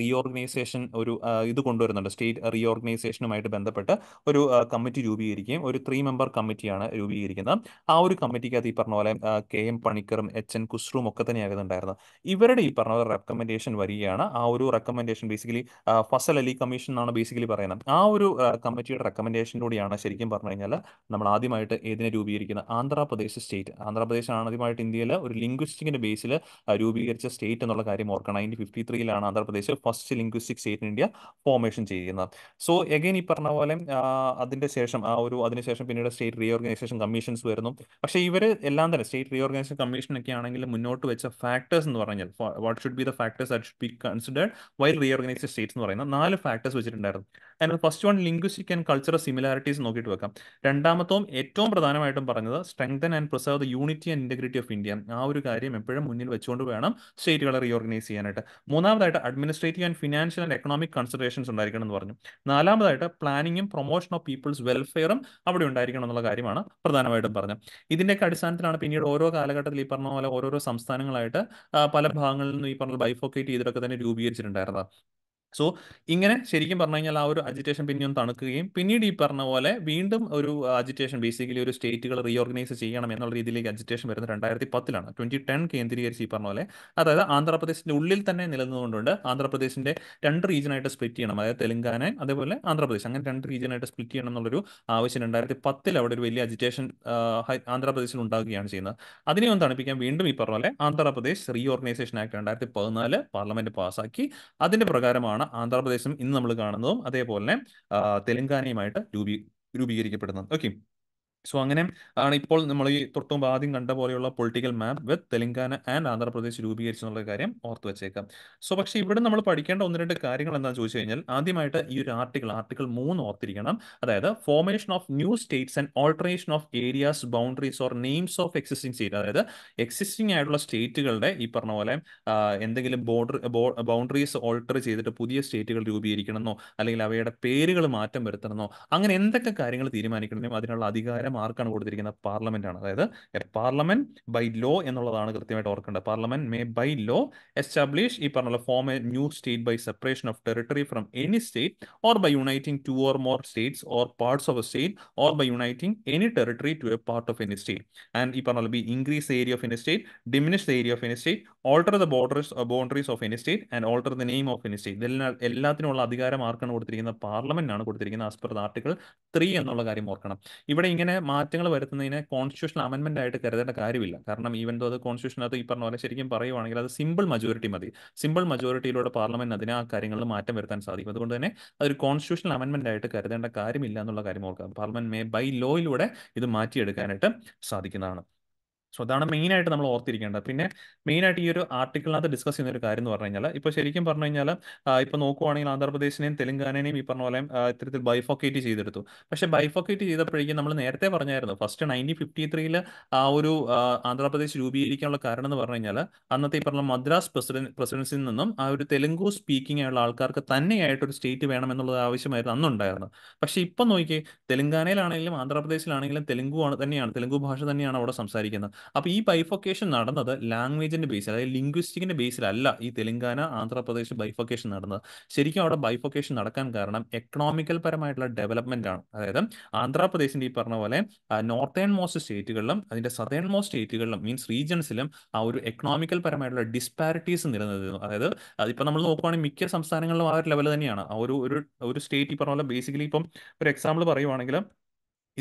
റീഓർഗനൈസേഷൻ ഒരു ഇത് കൊണ്ടുവരുന്നുണ്ട് സ്റ്റേറ്റ് റീഓർഗനൈസേഷനുമായിട്ട് ബന്ധപ്പെട്ട് ഒരു കമ്മിറ്റി രൂപീകരിക്കുകയും ഒരു ത്രീ മെമ്പർ കമ്മിറ്റിയാണ് രൂപീകരിക്കുന്നത് ആ ഒരു അത് ഈ പറഞ്ഞ പോലെ കെ എം പണിക്കറും എച്ച് എൻ കുസ്രുവും ഒക്കെ തന്നെയായിരുന്നു ഇവരുടെ ഈ പറഞ്ഞ പോലെ റെക്കമെൻഡേഷൻ വരികയാണ് ആ ഒരു recommendation basically Fazal Ali commission എന്നാണ് ബേസിക്കലി പറയുന്നത് ആ ഒരു കമ്മിറ്റിയുടെ റെക്കമെൻഡേഷനിലൂടെയാണ് ശരിക്കും പറഞ്ഞു കഴിഞ്ഞാൽ നമ്മൾ ആദ്യമായിട്ട് ഏതിനെ രൂപീകരിക്കുന്നത് ആന്ധ്രാപ്രദേശ് സ്റ്റേറ്റ് ആന്ധ്രാപ്രദേശാണ് ആദ്യമായിട്ട് ഇന്ത്യയിൽ ഒരു ലിംഗ്വിസ്റ്റിക്കിന്റെ ബേസിൽ രൂപീകരിച്ച സ്റ്റേറ്റ് എന്നുള്ള കാര്യം ഓർക്കണം നയൻറ്റീൻ ഫിഫ്റ്റി ത്രീയിലാണ് Andhra Pradesh first linguistic state in India formation ചെയ്യുന്നത് സോ എഗെയിൻ ഈ പറഞ്ഞ പോലെ അതിന്റെ ശേഷം ആ ഒരു അതിനുശേഷം പിന്നീട് സ്റ്റേറ്റ് റീഓർഗനൈസേഷൻ കമ്മീഷൻസ് വരുന്നു പക്ഷേ ഇവർ എല്ലാം തന്നെ സ്റ്റേറ്റ് റീഓർഗനൈസേഷൻ ഒക്കെ ആണെങ്കിൽ മുന്നോട്ട് വെച്ച ഫാക്ടേഴ്സ് എന്ന് പറഞ്ഞാൽ what should be the factors that should be considered by reorganisation states എന്ന് പറയുന്ന നാല് ഫാക്ടേഴ്സ് വെച്ചിട്ടുണ്ടായിരുന്നു and first one linguistic and cultural similarities നോക്കിയിട്ട് വെക്കാം രണ്ടാമത്തവും ഏറ്റവും പ്രധാനമായിട്ടും പറഞ്ഞത് strengthen and preserve the unity and integrity of India ആ ഒരു കാര്യം എപ്പോഴും മുന്നിൽ വെച്ചുകൊണ്ട് വേണം സ്റ്റേറ്റുകളെ റീഓർഗനൈസ് ചെയ്യാനായിട്ട് മൂന്നാമതായിട്ട് administration administrative and financial and economic considerations ഉണ്ടായിരിക്കണം എന്ന് പറഞ്ഞു നാലാമതായിട്ട് പ്ലാനിങ്ങും പ്രൊമോഷൻ ഓഫ് പീപ്പിൾസ് വെൽഫെയറും അവിടെ ഉണ്ടായിരിക്കണം എന്നുള്ള കാര്യമാണ് പ്രധാനമായിട്ടും പറഞ്ഞത് ഇതിൻ്റെയൊക്കെ അടിസ്ഥാനത്തിലാണ് പിന്നീട് ഓരോ കാലഘട്ടത്തിൽ ഈ പറഞ്ഞ പോലെ ഓരോരോ സംസ്ഥാനങ്ങളായിട്ട് പല ഭാഗങ്ങളിൽ നിന്നും ഈ പറഞ്ഞ ബൈഫോക്കേറ്റ് ചെയ്തിട്ടൊക്കെ തന്നെ രൂപീകരിച്ചിട്ടുണ്ടായിരുന്നത് സോ ഇങ്ങനെ ശരിക്കും പറഞ്ഞു കഴിഞ്ഞാൽ ആ ഒരു അജിറ്റേഷൻ പിന്നെയും തണുക്കുകയും പിന്നീട് ഈ പറഞ്ഞ പോലെ വീണ്ടും ഒരു അജിറ്റേഷൻ ബേസിക്കലി ഒരു സ്റ്റേറ്റുകൾ റീഓർഗനൈസ് ചെയ്യണം എന്നുള്ള രീതിയിലേക്ക് അജിറ്റേഷൻ വരുന്നത് രണ്ടായിരത്തി പത്തിലാണ് ട്വന്റി ടെൻ കേന്ദ്രീകരിച്ച് ഈ പറഞ്ഞ പോലെ അതായത് ആന്ധ്രാപ്രദേശിന്റെ ഉള്ളിൽ തന്നെ നിലനിന്നുകൊണ്ടുണ്ട് ആന്ധ്രാപ്രദേശിന്റെ രണ്ട് റീജിയനായിട്ട് സ്പ്ലിറ്റ് ചെയ്യണം അതായത് തെലുങ്കാന അതേപോലെ ആന്ധ്രാപ്രദേശ് അങ്ങനെ രണ്ട് റീജിയനായിട്ട് സ്പ്ലിറ്റ് ചെയ്യണം എന്നുള്ളൊരു ആവശ്യം രണ്ടായിരത്തി പത്തിൽ അവിടെ ഒരു വലിയ അജിറ്റേഷൻ ആന്ധ്രാപ്രദേശിൽ ഉണ്ടാകുകയാണ് ചെയ്യുന്നത് അതിനെ ഒന്ന് തണുപ്പിക്കാൻ വീണ്ടും ഈ പറഞ്ഞ പോലെ ആന്ധ്രാപ്രദേശ് റീഓർഗനൈസേഷൻ ആക്ട് രണ്ടായിരത്തി പതിനാല് പാർലമെന്റ് പാസ്സാക്കി അതിന്റെ പ്രകാരമാണ് കാണുന്ന ആന്ധ്രാപ്രദേശും ഇന്ന് നമ്മൾ കാണുന്നതും അതേപോലെ തെലങ്കാനയുമായിട്ട് രൂപീ രൂപീകരിക്കപ്പെടുന്നതും ഓക്കെ സോ അങ്ങനെ ആണ് ഇപ്പോൾ നമ്മൾ ഈ തൊട്ടുമുമ്പ് ആദ്യം കണ്ട പോലെയുള്ള political map with Telangana and Andhra Pradesh രൂപീകരിച്ചെന്നുള്ള കാര്യം ഓർത്തു വെച്ചേക്കാം സോ പക്ഷേ ഇവിടെ നമ്മൾ പഠിക്കേണ്ട ഒന്ന് രണ്ട് കാര്യങ്ങൾ എന്താണെന്ന് ചോദിച്ചു കഴിഞ്ഞാൽ ആദ്യമായിട്ട് ഈ ഒരു ആർട്ടിക്കിൾ ആർട്ടിക്കിൾ മൂന്ന് ഓർത്തിരിക്കണം അതായത് formation of new states and alteration of areas boundaries or names of existing state അതായത് എക്സിസ്റ്റിംഗ് ആയിട്ടുള്ള സ്റ്റേറ്റുകളുടെ ഈ പറഞ്ഞ പോലെ എന്തെങ്കിലും ബോർഡർ ബൗണ്ടറീസ് ഓൾട്ടർ ചെയ്തിട്ട് പുതിയ സ്റ്റേറ്റുകൾ രൂപീകരിക്കണമെന്നോ അല്ലെങ്കിൽ അവയുടെ പേരുകൾ മാറ്റം വരുത്തണമെന്നോ അങ്ങനെ എന്തൊക്കെ കാര്യങ്ങൾ തീരുമാനിക്കണമെങ്കിലും അതിനുള്ള അധികാരം മാർക്കാണ് കൊടുത്തിരിക്കുന്നത് പാർലമെന്റാണ് അതായത് പാർലമെന്റ് ബൈ ലോ എന്നുള്ളതാണ് കൃത്യമായിട്ട് ഓർക്കേണ്ടത് parliament may by law establish ഈ പറഞ്ഞ form a new state by separation of territory from any state or by uniting two or more states or parts of a state or by uniting any territory to a part of any state and ഈ പറഞ്ഞ B increase area of any state diminish area of any state alter the borders boundaries of any state and alter the name of any state ഇതെല്ലാം എല്ലാത്തിനുള്ള അധികാരം ആർക്കാണ് കൊടുത്തിരിക്കുന്നത് പാർലമെന്റാണ് കൊടുത്തിരിക്കുന്നത് ആസ് ദ ആർട്ടിക്കിൾ ത്രീ എന്നുള്ള കാര്യം ഓർക്കണം ഇവിടെ ഇങ്ങനെ മാറ്റങ്ങൾ വരുത്തുന്നതിനെ കോൺസ്റ്റിറ്റ്യൂഷണൽ അമെന്റ്മെന്റ് ആയിട്ട് കരുതേണ്ട കാര്യമില്ല കാരണം ഈവൻ തോ അത് കോൺസ്റ്റിറ്റ്യൂഷനകത്ത് ഈ പറഞ്ഞ പോലെ ശരിക്കും പറയുവാണെങ്കിൽ അത് സിമ്പിൾ മജോറിറ്റി മതി സിമ്പിൾ മജോറിറ്റിയിലൂടെ പാർലമെന്റ് അതിന് ആ കാര്യങ്ങളിൽ മാറ്റം വരുത്താൻ സാധിക്കും അതുകൊണ്ട് തന്നെ അതൊരു കോൺസ്റ്റിറ്റ്യൂഷണൽ അമെന്റ്മെന്റ് ആയിട്ട് കരുതേണ്ട കാര്യമില്ല എന്നുള്ള കാര്യം ഓർക്കാം പാർലമെന്റ് മേ ബൈ ലോയിലൂടെ ഇത് മാറ്റിയെടുക്കാനായിട്ട് സാധിക്കുന്നതാണ് സോ അതാണ് മെയിനായിട്ട് നമ്മൾ ഓർത്തിരിക്കേണ്ടത് പിന്നെ മെയിനായിട്ട് ഈ ഒരു ആർട്ടിക്കിളിനകത്ത് ഡിസ്കസ് ചെയ്യുന്ന ഒരു കാര്യം എന്ന് പറഞ്ഞു കഴിഞ്ഞാൽ ഇപ്പോൾ ശരിക്കും പറഞ്ഞു കഴിഞ്ഞാൽ ഇപ്പോൾ നോക്കുവാണെങ്കിൽ ആന്ധ്രാപ്രദേശിനെയും തെലങ്കാനേയും ഈ പറഞ്ഞ പോലെ ഇത്തരത്തിൽ ബൈഫോക്കേറ്റ് ചെയ്തെടുത്തു പക്ഷേ ബൈഫോക്കേറ്റ് ചെയ്തപ്പോഴേക്കും നമ്മൾ നേരത്തെ പറഞ്ഞായിരുന്നു ഫസ്റ്റ് നയൻറ്റീൻ ഫിഫ്റ്റി ത്രീയിൽ ആ ഒരു ആന്ധ്രാപ്രദേശ് രൂപീകരിക്കാനുള്ള കാരണം എന്ന് പറഞ്ഞു കഴിഞ്ഞാൽ അന്നത്തെ ഈ പറഞ്ഞ മദ്രാസ് പ്രസിഡന്റ് പ്രസിഡൻസിൽ നിന്നും ആ ഒരു തെലുങ്കു സ്പീക്കിംഗ് ആയുള്ള ആൾക്കാർക്ക് തന്നെയായിട്ട് ഒരു സ്റ്റേറ്റ് വേണം എന്നുള്ളത് ആവശ്യമായിരുന്നു അന്നുണ്ടായിരുന്നു പക്ഷേ ഇപ്പം നോക്കി തെലുങ്കാനയിലാണെങ്കിലും ആന്ധ്രാപ്രദേശിലാണെങ്കിലും തെലുങ്കു തന്നെയാണ് തെലുങ്കു ഭാഷ തന്നെയാണ് അവിടെ സംസാരിക്കുന്നത് അപ്പോൾ ഈ ബൈഫൊക്കേഷൻ നടന്നത് ലാംഗ്വേജിന്റെ ബേസിൽ അതായത് ലിംഗ്വിസ്റ്റിക്കിന്റെ ബേസിലല്ല ഈ തെലങ്കാന ആന്ധ്രാപ്രദേശ് ബൈഫൊക്കേഷൻ നടന്നത് ശരിക്കും അവിടെ ബൈഫൊക്കേഷൻ നടക്കാൻ കാരണം എക്കണോമിക്കൽ പരമായിട്ടുള്ള ഡെവലപ്മെന്റ് ആണ് അതായത് ആന്ധ്രാപ്രദേശിന്റെ ഈ പറഞ്ഞ പോലെ നോർത്തേൺ മോസ്റ്റ് സ്റ്റേറ്റുകളിലും അതിന്റെ സതേൺ മോസ്റ്റ് സ്റ്റേറ്റുകളിലും മീൻസ് റീജിയൻസിലും ആ ഒരു എക്കണോമിക്കൽ പരമായിട്ടുള്ള ഡിസ്പാരിറ്റീസ് നിലനിന്നിരുന്നു അതായത് അതിപ്പോ നമ്മൾ നോക്കുവാണെങ്കിൽ മിക്ക സംസ്ഥാനങ്ങളിലും ആ ഒരു ലെവൽ തന്നെയാണ് ആ ഒരു ഒരു സ്റ്റേറ്റ് ഈ പറഞ്ഞ പോലെ ബേസിക്കലി ഇപ്പം ഒരു എക്സാമ്പിൾ പറയുവാണെങ്കിൽ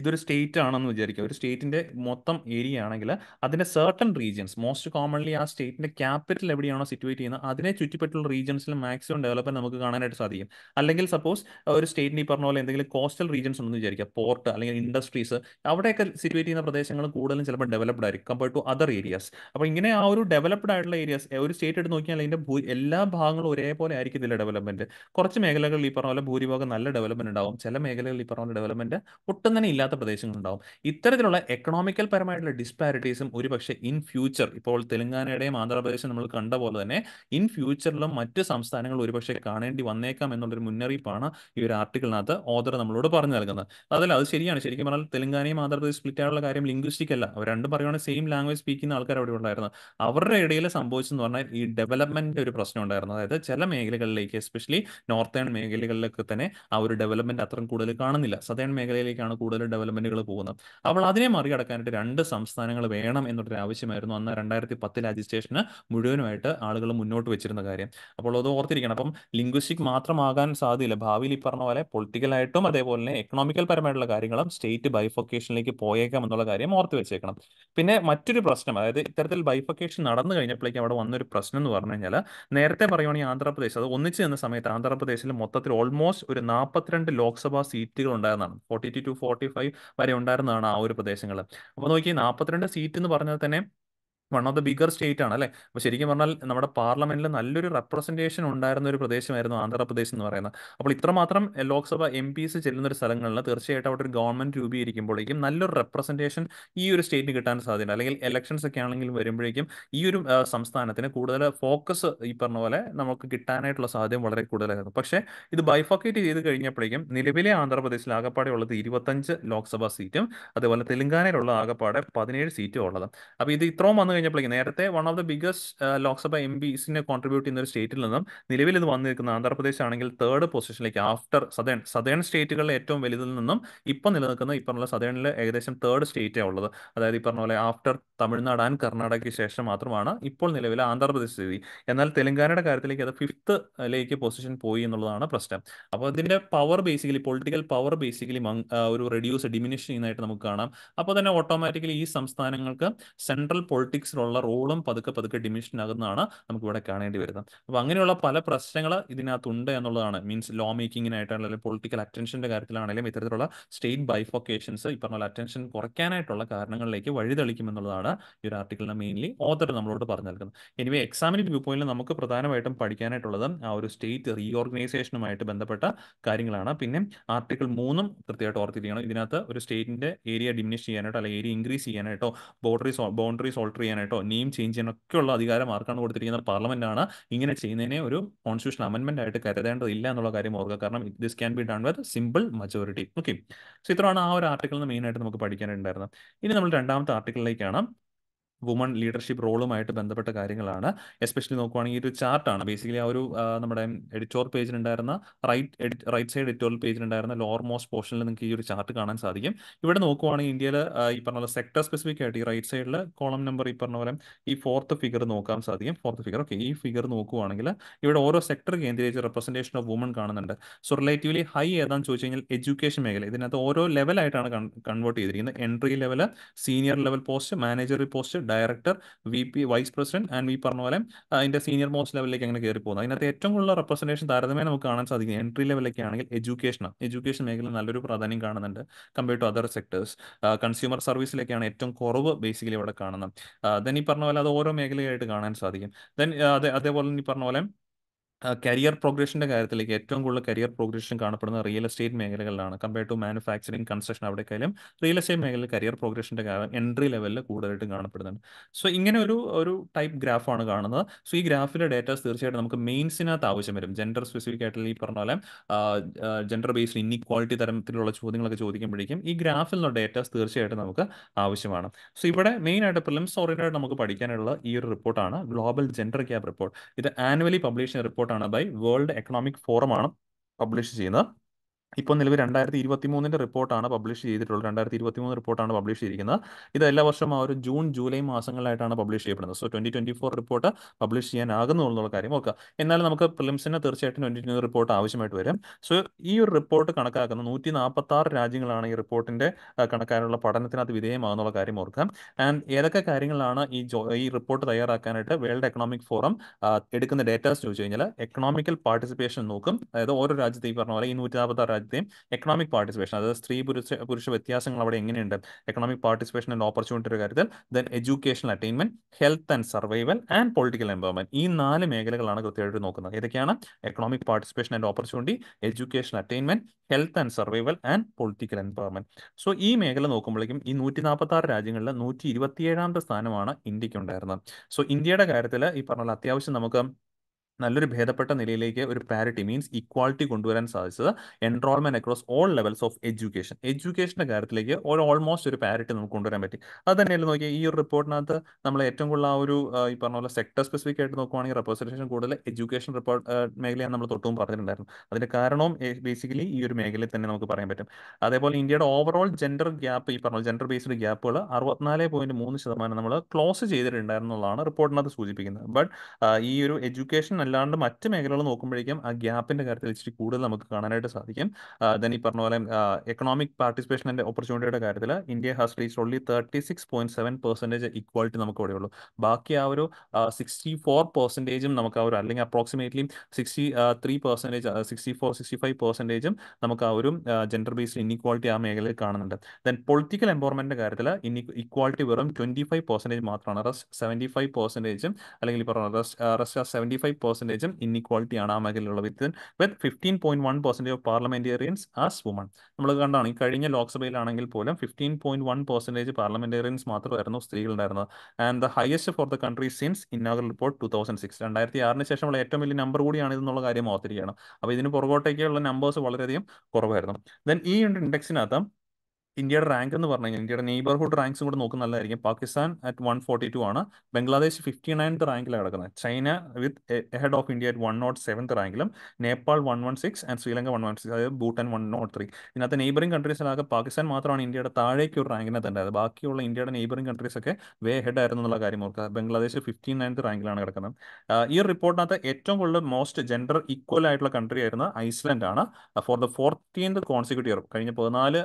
ഇതൊരു സ്റ്റേറ്റ് ആണെന്ന് വിചാരിക്കുക ഒരു സ്റ്റേറ്റിന്റെ മൊത്തം ഏരിയ ആണെങ്കിൽ അതിന്റെ സെർട്ടൺ റീജിയൻസ് മോസ്റ്റ് കോമൺലി ആ സ്റ്റേറ്റിന്റെ ക്യാപിറ്റൽ എവിടെയാണോ സിറ്റുവേറ്റ് ചെയ്യുന്നത് അതിനെ ചുറ്റിപ്പറ്റുള്ള റീജിയൻസിൽ മാക്സിമം ഡെവലപ്മെന്റ് നമുക്ക് കാണാനായിട്ട് സാധിക്കും അല്ലെങ്കിൽ സപ്പോസ് ഒരു സ്റ്റേറ്റിന് ഈ പറഞ്ഞ പോലെ എന്തെങ്കിലും കോസ്റ്റൽ റീജിയൻസ് ഉണ്ടെന്ന് വിചാരിക്കുക പോർട്ട് അല്ലെങ്കിൽ ഇൻഡസ്ട്രീസ് അവിടെയൊക്കെ സിറ്റുവേറ്റ് ചെയ്യുന്ന പ്രദേശങ്ങൾ കൂടുതലും ചിലപ്പോൾ ഡെവലപ്ഡ് ആയിരിക്കും കമ്പയർ ടു അതർ ഏരിയാസ് അപ്പോൾ ഇങ്ങനെ ആ ഒരു ഡെവലപ്ഡ് ആയിട്ടുള്ള ഏരിയാസ് ഒരു സ്റ്റേറ്റ് എടുത്ത് നോക്കിയാൽ അതിന്റെ എല്ലാ ഭാഗങ്ങളും ഒരേപോലെ ഇതിലെ ഡെവലപ്മെന്റ് കുറച്ച് മേഖലകളിൽ ഈ പറഞ്ഞ പോലെ ഭൂരിഭാഗം നല്ല ഡെവലപ്മെന്റ് ഉണ്ടാവും ചില മേഖലകളിൽ ഈ പറഞ്ഞ പോലെ ഡെവലപ്മെന്റ് ഒട്ടും തന്നെ ഇല്ല ഇല്ലാത്ത പ്രദേശങ്ങളുണ്ടാവും ഇത്തരത്തിലുള്ള എക്കണോമിക്കൽ പരമായിട്ടുള്ള ഡിസ്പാരിറ്റീസും ഒരുപക്ഷെ ഇൻ ഫ്യൂച്ചർ ഇപ്പോൾ തെലങ്കാനയുടെയും ആന്ധ്രാപ്രദേശും നമ്മൾ കണ്ട പോലെ തന്നെ ഇൻ ഫ്യൂച്ചറിലും മറ്റ് സംസ്ഥാനങ്ങൾ ഒരുപക്ഷെ കാണേണ്ടി വന്നേക്കാം എന്നുള്ളൊരു മുന്നറിയിപ്പാണ് ഈ ഒരു ആർട്ടിക്കിളിനകത്ത് ഓദർ നമ്മളോട് പറഞ്ഞു നൽകുന്നത് അതല്ല അത് ശരിയാണ് ശരിക്കും പറഞ്ഞാൽ തെലങ്കാനയും ആന്ധ്രാപ്രദേശ് സ്പ്ലിറ്റ് ആയുള്ള കാര്യം ലിംഗ്വിസ്റ്റിക് അല്ല അവർ രണ്ടും പറയുകയാണെങ്കിൽ സെയിം ലാംഗ്വേജ് സ്പീക്കുന്ന ആൾക്കാർ അവിടെ ഉണ്ടായിരുന്നു അവരുടെ ഇടയിൽ സംഭവിച്ചെന്ന് പറഞ്ഞാൽ ഈ ഡെവലപ്മെന്റിന്റെ ഒരു പ്രശ്നം ഉണ്ടായിരുന്നു അതായത് ചില മേഖലകളിലേക്ക് എസ്പെഷ്യലി നോർത്തേൺ മേഖലകളിലൊക്കെ തന്നെ ആ ഒരു ഡെവലപ്മെന്റ് അത്രയും കൂടുതൽ കാണുന്നില്ല സതേൺ മേഖലയിലേക്കാണ് കൂടുതൽ ഡെവലപ്മെന്റുകൾ പോകുന്നത് അപ്പോൾ അതിനെ മറികടക്കാനായിട്ട് രണ്ട് സംസ്ഥാനങ്ങൾ വേണം എന്നൊരു ആവശ്യമായിരുന്നു അന്ന് രണ്ടായിരത്തി പത്തിൽ രജിസ്ട്രേഷന് മുഴുവനുമായിട്ട് ആളുകൾ മുന്നോട്ട് വെച്ചിരുന്ന കാര്യം അപ്പോൾ അത് ഓർത്തിരിക്കണം അപ്പം ലിംഗ്വിസ്റ്റിക് മാത്രമാകാൻ സാധ്യതയില്ല ഭാവിയിൽ ഈ പറഞ്ഞ പോലെ പൊളിറ്റിക്കലായിട്ടും അതേപോലെ തന്നെ എക്കണോമിക്കൽ പരമായിട്ടുള്ള കാര്യങ്ങളും സ്റ്റേറ്റ് ബൈഫൊക്കേഷനിലേക്ക് പോയേക്കാം എന്നുള്ള കാര്യം ഓർത്ത് വെച്ചേക്കണം പിന്നെ മറ്റൊരു പ്രശ്നം അതായത് ഇത്തരത്തിൽ ബൈഫൊക്കേഷൻ നടന്നു കഴിഞ്ഞപ്പോഴേക്കും അവിടെ വന്നൊരു പ്രശ്നം എന്ന് പറഞ്ഞു കഴിഞ്ഞാൽ നേരത്തെ പറയുവാണെങ്കിൽ ആന്ധ്രാപ്രദേശ് അത് ഒന്നിച്ചു നിന്ന സമയത്ത് ആന്ധ്രാപ്രദേശിൽ മൊത്തത്തിൽ ഓൾമോസ്റ്റ് ഒരു നാൽപ്പത്തിരണ്ട് ലോക്സഭാ സീറ്റുകൾ ഉണ്ടായിരുന്നതാണ് ഫോർട്ടി ടു ഫോർട്ടി വരെ ഉണ്ടായിരുന്നതാണ് ആ ഒരു പ്രദേശങ്ങൾ അപ്പോൾ നോക്കി നാൽപ്പത്തിരണ്ട് സീറ്റ് എന്ന് പറഞ്ഞാൽ തന്നെ one of the bigger state ആണ് അല്ലെ അപ്പോൾ ശരിക്കും പറഞ്ഞാൽ നമ്മുടെ പാർലമെന്റിൽ നല്ലൊരു റെപ്രസെന്റേഷൻ ഉണ്ടായിരുന്ന ഒരു പ്രദേശമായിരുന്നു ആന്ധ്രാപ്രദേശ് എന്ന് പറയുന്നത് അപ്പോൾ ഇത്രമാത്രം ലോക്സഭ എം സി ചെല്ലുന്ന ഒരു സ്ഥലങ്ങളിൽ തീർച്ചയായിട്ടും അവിടെ ഒരു ഗവൺമെന്റ് രൂപീകരിക്കുമ്പോഴേക്കും നല്ലൊരു റെപ്രസെന്റേഷൻ ഈ ഒരു സ്റ്റേറ്റിന് കിട്ടാൻ സാധ്യത അല്ലെങ്കിൽ ഇലക്ഷൻസ് ഒക്കെ ആണെങ്കിലും വരുമ്പോഴേക്കും ഈ ഒരു സംസ്ഥാനത്തിന് കൂടുതൽ ഫോക്കസ് ഈ പറഞ്ഞ പോലെ നമുക്ക് കിട്ടാനായിട്ടുള്ള സാധ്യത വളരെ കൂടുതലായിരുന്നു പക്ഷേ ഇത് ബൈഫോക്കേറ്റ് ചെയ്ത് കഴിഞ്ഞപ്പോഴേക്കും നിലവിലെ ആന്ധ്രാപ്രദേശിൽ ആകപ്പാടെ ഉള്ളത് ഇരുപത്തഞ്ച് ലോക്സഭാ സീറ്റും അതുപോലെ തെലങ്കാനയിലുള്ള ആകപ്പാടെ പതിനേഴ് സീറ്റും ഉള്ളത് അപ്പോൾ ഇത് ഇത്രയും വന്നു കഴിഞ്ഞപ്പോഴേക്കും നേരത്തെ one of the biggest Lok Sabha M പിസിനെ കോൺട്രിബ്യൂട്ട് ചെയ്യുന്ന ഒരു സ്റ്റേറ്റിൽ നിന്നും നിലവിൽ ഇത് വന്നിരിക്കുന്ന ആന്ധ്രാപ്രദേശ് ആണെങ്കിൽ തേർഡ് പൊസിഷനിലേക്ക് ആഫ്റ്റർ സദേൺ സദേൺ സ്റ്റേറ്റുകളിലെ ഏറ്റവും വലുതിൽ നിന്നും ഇപ്പം നിലനിൽക്കുന്ന ഈ പറഞ്ഞ സദേണിൽ ഏകദേശം തേർഡ് സ്റ്റേറ്റേ ഉള്ളത് അതായത് ഈ പറഞ്ഞ പോലെ ആഫ്റ്റർ തമിഴ്നാട് ആൻഡ് കർണാടകയ്ക്ക് ശേഷം മാത്രമാണ് ഇപ്പോൾ നിലവിൽ ആന്ധ്രാപ്രദേശ് സ്ഥിതി എന്നാൽ തെലങ്കാനയുടെ കാര്യത്തിലേക്ക് അത് ഫിഫ്ത്തിലേക്ക് uh, പൊസിഷൻ പോയി എന്നുള്ളതാണ് പ്രശ്നം അപ്പോൾ ഇതിന്റെ power basically political power basically ഒരു റെഡ്യൂസ് ഡിമിനിഷ് ചെയ്യുന്നതായിട്ട് നമുക്ക് കാണാം അപ്പോൾ തന്നെ ഓട്ടോമാറ്റിക്കലി ഈ സംസ്ഥാനങ്ങൾക്ക് സെൻട്രൽ പൊളിറ്റിക്കൽ ഫിസിക്സിലുള്ള റോളും പതുക്കെ പതുക്കെ ഡിമിഷൻ ആകുന്നതാണ് നമുക്ക് ഇവിടെ കാണേണ്ടി വരുന്നത് അപ്പോൾ അങ്ങനെയുള്ള പല പ്രശ്നങ്ങൾ ഇതിനകത്തുണ്ട് എന്നുള്ളതാണ് മീൻസ് ലോ മേക്കിങ്ങിനായിട്ടാണെങ്കിലും പൊളിറ്റിക്കൽ അറ്റൻഷന്റെ കാര്യത്തിലാണെങ്കിലും ഇത്തരത്തിലുള്ള സ്റ്റേറ്റ് ബൈഫോക്കേഷൻസ് ഈ പറഞ്ഞ അറ്റൻഷൻ കുറയ്ക്കാനായിട്ടുള്ള കാരണങ്ങളിലേക്ക് എന്നുള്ളതാണ് ഈ ഒരു ആർട്ടിക്കലിനെ മെയിൻലി ഓതർ നമ്മളോട് പറഞ്ഞു നൽകുന്നത് എനിവേ എക്സാമിന് വ്യൂ പോയിന്റിൽ നമുക്ക് പ്രധാനമായിട്ടും പഠിക്കാനായിട്ടുള്ളത് ആ ഒരു സ്റ്റേറ്റ് റീഓർഗനൈസേഷനുമായിട്ട് ബന്ധപ്പെട്ട കാര്യങ്ങളാണ് പിന്നെ ആർട്ടിക്കിൾ മൂന്നും കൃത്യമായിട്ട് ഓർത്തിരിക്കണം ഇതിനകത്ത് ഒരു സ്റ്റേറ്റിന്റെ ഏരിയ ഡിമിനിഷ് ചെയ്യാനായിട്ടോ അല്ലെങ്കിൽ ഏരിയ ഇൻക്രീസ് ചെയ്യാനായിട്ടോ ബോർഡറി ബൗണ്ടറി സോൾട്ടർ ചെയ്യാനായിട്ടോ നെയിം ചേഞ്ച് ചെയ്യാനൊക്കെയുള്ള അധികാരം ആർക്കാണ് കൊടുത്തിരിക്കുന്നത് ആണ് ഇങ്ങനെ ചെയ്യുന്നതിനെ ഒരു കോൺസ്റ്റിറ്റ്യൂഷൻ അമെന്റ്മെന്റ് ആയിട്ട് കരുതേണ്ടതില്ല എന്നുള്ള കാര്യം ഓർക്കുക കാരണം this can be done with simple majority okay so ഇത്രയാണ് ആ ഒരു ആർട്ടിക്കിൾ മെയിൻ ആയിട്ട് നമുക്ക് പഠിക്കാനുണ്ടായിരുന്നത് ഇനി നമ്മൾ രണ്ടാമത്തെ ആർട്ടിക്കിളിലേക്കാണ് വുമൺ ലീഡർഷിപ്പ് റോളുമായിട്ട് ബന്ധപ്പെട്ട കാര്യങ്ങളാണ് എസ്പെഷ്യലി നോക്കുവാണെങ്കിൽ ഒരു ചാർട്ടാണ് ബേസിക്കലി ആ ഒരു നമ്മുടെ എഡിറ്റോർ പേജിലുണ്ടായിരുന്ന റൈറ്റ് റൈറ്റ് സൈഡ് എഡിറ്റോറിയൽ പേജിലുണ്ടായിരുന്ന ലോവർ മോസ്റ്റ് പോർഷനിൽ നിങ്ങൾക്ക് ഈ ഒരു ചാർട്ട് കാണാൻ സാധിക്കും ഇവിടെ നോക്കുവാണെങ്കിൽ ഇന്ത്യയിൽ ഈ പറഞ്ഞ പോലെ സെക്ടർ സ്പെസിഫിക് ആയിട്ട് ഈ റൈറ്റ് സൈഡിൽ കോളം നമ്പർ ഈ പറഞ്ഞ പോലെ ഈ ഫോർത്ത് ഫിഗർ നോക്കാൻ സാധിക്കും ഫോർത്ത് ഫിഗർ ഓക്കെ ഈ ഫിഗർ നോക്കുവാണെങ്കിൽ ഇവിടെ ഓരോ സെക്ടർ കേന്ദ്രീകരിച്ച് റെപ്രസെൻറ്റേഷൻ ഓഫ് വുമൺ കാണുന്നുണ്ട് സോ റിലേറ്റീവ്ലി ഹൈ ഏതാണെന്ന് ചോദിച്ചു കഴിഞ്ഞാൽ എഡ്യൂക്കേഷൻ മേഖല ഇതിനകത്ത് ഓരോ ലെവലായിട്ടാണ് കൺവേർട്ട് ചെയ്തിരിക്കുന്നത് entry level senior level post managerial post director V P vice president and വി പറഞ്ഞ പോലെ അതിന്റെ സീനിയർ മോസ്റ്റ് ലെവലിലേക്ക് അങ്ങനെ കയറി പോകുന്നത് അതിനകത്ത് ഏറ്റവും കൂടുതൽ റെപ്രസെന്റേഷൻ താരതമ്യം നമുക്ക് കാണാൻ സാധിക്കും എൻട്രി ലെവലൊക്കെ ആണെങ്കിൽ എഡ്യൂക്കേഷൻ എഡ്യൂക്കേഷൻ മേഖല നല്ലൊരു പ്രാധാന്യം കാണുന്നുണ്ട് compare to other sectors consumer സർവീസിലേക്കാണ് ഏറ്റവും കുറവ് ബേസിക്കലി ഇവിടെ കാണുന്നത് ദെൻ uh, ഈ പറഞ്ഞ പോലെ അത് ഓരോ മേഖലയായിട്ട് കാണാൻ സാധിക്കും ദെൻ uh, അതേപോലെ ഈ പറഞ്ഞ പോലെ കരിയർ പ്രോഗ്രഷൻ്റെ കാര്യത്തിലേക്ക് ഏറ്റവും കൂടുതൽ കരിയർ പ്രോഗ്രഷൻ കാണപ്പെടുന്ന റിയൽ എസ്റ്റേറ്റ് മേഖലകളിലാണ് കമ്പയർ ടു മാനുഫാക്ചറിങ് കൺസ്ട്രക്ഷൻ അവിടെക്കാലും റിയൽ എസ്റ്റേറ്റ് മേഖലയിൽ കരിയർ പ്രോഗ്രഷൻ്റെ കാര്യം എൻട്രി ലെവലിൽ കൂടുതലായിട്ടും കാണപ്പെടുന്നുണ്ട് സോ ഇങ്ങനെ ഒരു ഒരു ടൈപ്പ് ഗ്രാഫാണ് കാണുന്നത് സോ ഈ ഗ്രാഫിലെ ഡേറ്റാസ് തീർച്ചയായിട്ടും നമുക്ക് മെയിൻസിനകത്ത് ആവശ്യം വരും ജെൻഡർ സ്പെസിഫിക് ആയിട്ടുള്ള ഈ പറഞ്ഞ പോലെ ജെൻഡർ ബേസ്ഡ് ഇന്നിക്വാളിറ്റി തരത്തിലുള്ള ചോദ്യങ്ങളൊക്കെ ചോദിക്കുമ്പോഴേക്കും ഈ ഗ്രാഫിലുള്ള ഡേറ്റാസ് തീർച്ചയായിട്ടും നമുക്ക് ആവശ്യമാണ് സോ ഇവിടെ മെയിൻ ആയിട്ട് പ്രിലിംസ് ഓറിയൻറ്റായിട്ട് നമുക്ക് പഠിക്കാനുള്ള ഈ ഒരു റിപ്പോർട്ടാണ് ഗ്ലോബൽ ജെൻഡർ ഗ്യാപ് റിപ്പോർട്ട് ഇത് ആനുവലി പബ്ലിഷ് റിപ്പോർട്ട് റിപ്പോർട്ടാണ് ബൈ വേൾഡ് എക്കണോമിക് ഫോറമാണ് പബ്ലിഷ് ചെയ്യുന്നത് ഇപ്പോൾ നിലവിൽ രണ്ടായിരത്തി ഇരുപത്തി മൂന്നിൻ്റെ റിപ്പോർട്ടാണ് പബ്ലിഷ് ചെയ്തിട്ടുള്ളത് രണ്ടായിരത്തി ഇരുപത്തി മൂന്ന് റിപ്പോർട്ടാണ് പബ്ലിഷ് ചെയ്തിരിക്കുന്നത് ഇത് എല്ലാ വർഷവും ആ ഒരു ജൂൺ ജൂലൈ മാസങ്ങളിലായിട്ടാണ് പബ്ലിഷ് ചെയ്യപ്പെടുന്നത് so twenty twenty four report publish ചെയ്യാനാകുന്നു എന്നുള്ള കാര്യം ഓക്കെ എന്നാലും നമുക്ക് പ്രിലിംസിന് തീർച്ചയായിട്ടും ട്വൻറ്റി ട്വൻറ്റി റിപ്പോർട്ട് ആവശ്യമായിട്ട് വരും സോ ഈ ഒരു റിപ്പോർട്ട് കണക്കാക്കുന്ന നൂറ്റി നാൽപ്പത്താറ് രാജ്യങ്ങളാണ് ഈ റിപ്പോർട്ടിൻ്റെ കണക്കാനുള്ള പഠനത്തിനകത്ത് വിധേയമാകുന്നുള്ള കാര്യം ഓർക്കുക ആൻഡ് ഏതൊക്കെ കാര്യങ്ങളാണ് ഈ ഈ റിപ്പോർട്ട് തയ്യാറാക്കാനായിട്ട് വേൾഡ് എക്കണോമിക് ഫോറം എടുക്കുന്ന ഡേറ്റാസ് ചോദിച്ചു കഴിഞ്ഞാൽ എക്കണോമിക്കൽ പാർട്ടിസിപ്പേഷൻ നോക്കും അതായത് ഓരോ രാജ്യത്തെ ഈ പറഞ്ഞ പോലെ ഈ നൂറ്റി നാൽപ്പത്താറ് നേരത്തെയും എക്കണോമിക് പാർട്ടിസിപ്പേഷൻ അതായത് സ്ത്രീ പുരുഷ പുരുഷ വ്യത്യാസങ്ങൾ അവിടെ എങ്ങനെയുണ്ട് എക്കണോമിക് പാർട്ടിസിപ്പേഷൻ ആൻഡ് ഓപ്പർച്യൂണിറ്റിയുടെ കാര്യത്തിൽ then education attainment health and survival and political empowerment ഈ നാല് മേഖലകളാണ് കൃത്യമായിട്ട് നോക്കുന്നത് ഏതൊക്കെയാണ് economic participation and opportunity education attainment health and survival and political empowerment so ഈ മേഖല നോക്കുമ്പോഴേക്കും ഈ നൂറ്റി നാൽപ്പത്തി ആറ് രാജ്യങ്ങളിൽ നൂറ്റി ഇരുപത്തിയേഴാമത്തെ സ്ഥാനമാണ് ഇന്ത്യക്ക് ഉണ്ടായിരുന്നത് സോ ഇന്ത്യയുടെ കാര്യത്തിൽ ഈ പറഞ്ഞ അത്യാവശ്യം നമുക്ക് നല്ലൊരു ഭേദപ്പെട്ട നിലയിലേക്ക് ഒരു പാരിറ്റി മീൻസ് ഇക്വാളിറ്റി കൊണ്ടുവരാൻ സാധിച്ചത് enrolment across all levels of education എഡ്യൂക്കേഷന്റെ കാര്യത്തിലേക്ക് ഒരു ഓൾമോസ്റ്റ് ഒരു പാരിറ്റി നമുക്ക് കൊണ്ടുവരാൻ പറ്റി അത് തന്നെയല്ലേ നോക്കിയാൽ ഈ ഒരു റിപ്പോർട്ടിനകത്ത് നമ്മൾ ഏറ്റവും കൂടുതൽ ആ ഒരു ഈ പറഞ്ഞ പോലെ സെക്ടർ സ്പെസിഫിക് ആയിട്ട് നോക്കുവാണെങ്കിൽ റെപ്രസെൻറ്റേഷൻ കൂടുതൽ എഡ്യൂക്കേഷൻ റിപ്പോർട്ട് മേഖലയാണ് നമ്മൾ തൊട്ടും പറഞ്ഞിട്ടുണ്ടായിരുന്നു അതിന്റെ കാരണവും ബേസിക്കലി ഈ ഒരു മേഖലയിൽ തന്നെ നമുക്ക് പറയാൻ പറ്റും അതേപോലെ ഇന്ത്യയുടെ ഓവറോൾ ജെൻഡർ ഗ്യാപ്പ് ഈ പറഞ്ഞ ജെൻഡർ ബേസ്ഡ് ഗ്യാപ്പുകൾ അറുപത്തിനാല് പോയിന്റ് മൂന്ന് ശതമാനം നമ്മൾ ക്ലോസ് ചെയ്തിട്ടുണ്ടായിരുന്നുള്ളതാണ് റിപ്പോർട്ടിനകത്ത് സൂചിപ്പിക്കുന്നത് ബട്ട് ഈ ഒരു എഡ്യൂക്കേഷൻ അല്ലാണ്ട് മറ്റ് മേഖലകൾ നോക്കുമ്പോഴേക്കും ആ ഗ്യാപ്പിന്റെ കാര്യത്തിൽ ഇച്ചിരി കൂടുതൽ നമുക്ക് കാണാനായിട്ട് സാധിക്കും ദെൻ ഈ പറഞ്ഞ പോലെ എക്കണോമിക് പാർട്ടിസിപ്പേഷൻ്റെ ഓപ്പർച്യൂണിറ്റിയുടെ കാര്യത്തിൽ India has reach only thirty six point seven percentage equality നമുക്ക് ഇവിടെ ഉള്ളൂ ബാക്കി ആ ഒരു സിക്സ്റ്റി ഫോർ പെർസെൻറ്റേജും നമുക്ക് ആ ഒരു അല്ലെങ്കിൽ approximately sixty three percentage sixty four sixty five പെർസെൻറ്റേജും നമുക്ക് ആ ഒരു ജെൻഡർ ബേസ്ഡ് ഇൻഇക്വാളിറ്റി ആ മേഖലയിൽ കാണുന്നുണ്ട് ദെൻ പൊളിറ്റിക്കൽ എംപവർമെന്റിന്റെ കാര്യത്തിൽ ഇനി ഇക്വാളിറ്റി വെറും ട്വന്റി ഫൈവ് പെർസെൻറ്റേജ് മാത്രമാണ് റസ് സെവൻറ്റി ഫൈവ് പെർസെൻറ്റേജും അല്ലെങ്കിൽ പറഞ്ഞു റസ് റസ് ആ സെവൻറ്റി ഫൈവ് പെർസെൻറ്റേജും ആണ് ആ മേഖലയിലുള്ള with with fifteen point one percentage of parliamentarians as woman നമ്മൾ കണ്ടാണ് ഈ കഴിഞ്ഞ ലോക്സഭയിലാണെങ്കിൽ പോലും fifteen point one percentage parliamentarians മാത്രമായിരുന്നു സ്ത്രീകളുണ്ടായിരുന്നത് and the highest for the country since inaugural report two thousand six രണ്ടായിരത്തി ആറിന് ശേഷമുള്ള ഏറ്റവും വലിയ നമ്പർ കൂടിയാണ് ഇതെന്നുള്ള കാര്യം ഓർത്തിരിക്കുകയാണ് അപ്പോൾ ഇതിന് പുറകോട്ടേക്കുള്ള നമ്പേഴ്സ് വളരെയധികം കുറവായിരുന്നു ദെൻ ഈ ഇൻഡെക്സിനകത്ത് ഇന്ത്യയുടെ റാങ്ക് എന്ന് പറഞ്ഞു കഴിഞ്ഞാൽ ഇന്ത്യയുടെ നെയ്ബർഹുഡ് റാങ്ക്സും കൂടെ നോക്കുന്ന നല്ലതായിരിക്കും Pakistan at one forty two ആണ് ബംഗ്ലാദേശ് ഫിഫ്റ്റി നയൻത് റാങ്കിലാണ് കിടക്കുന്നത് China with head of India at one nought seventh റാങ്കിലും Nepal one one six and Sri Lanka one one six അതായത് ഭൂട്ടാൻ വൺ നോട്ട് ത്രീ ഇതിനകത്ത് നെയ്ബറിംഗ് കൺട്രീസിലാകെ പാകിസ്ഥാൻ മാത്രമാണ് ഇന്ത്യയുടെ താഴേക്ക് ഒരു റാങ്കിനെ തന്നെ അത് ബാക്കിയുള്ള ഇന്ത്യയുടെ നെയ്ബറിംഗ് കൺട്രീസ് ഒക്കെ വേ ഹെഡ് ആയിരുന്നു എന്നുള്ള കാര്യം ഓർക്കുക ബംഗ്ലാദേശ് ഫിഫ്റ്റി നയൻത് റാങ്കിലാണ് കിടക്കുന്നത് ഈ റിപ്പോർട്ടിനകത്ത് ഏറ്റവും കൂടുതൽ മോസ്റ്റ് ജെൻഡർ ഈക്വൽ ആയിട്ടുള്ള കൺട്രി ആയിരുന്ന ഐസ്ലൻഡ് ആണ് ഫോർ ദ ഫോർട്ടീൻത് കോൺസിക്യൂട്ടീവ് കഴിഞ്ഞ പതിനാല്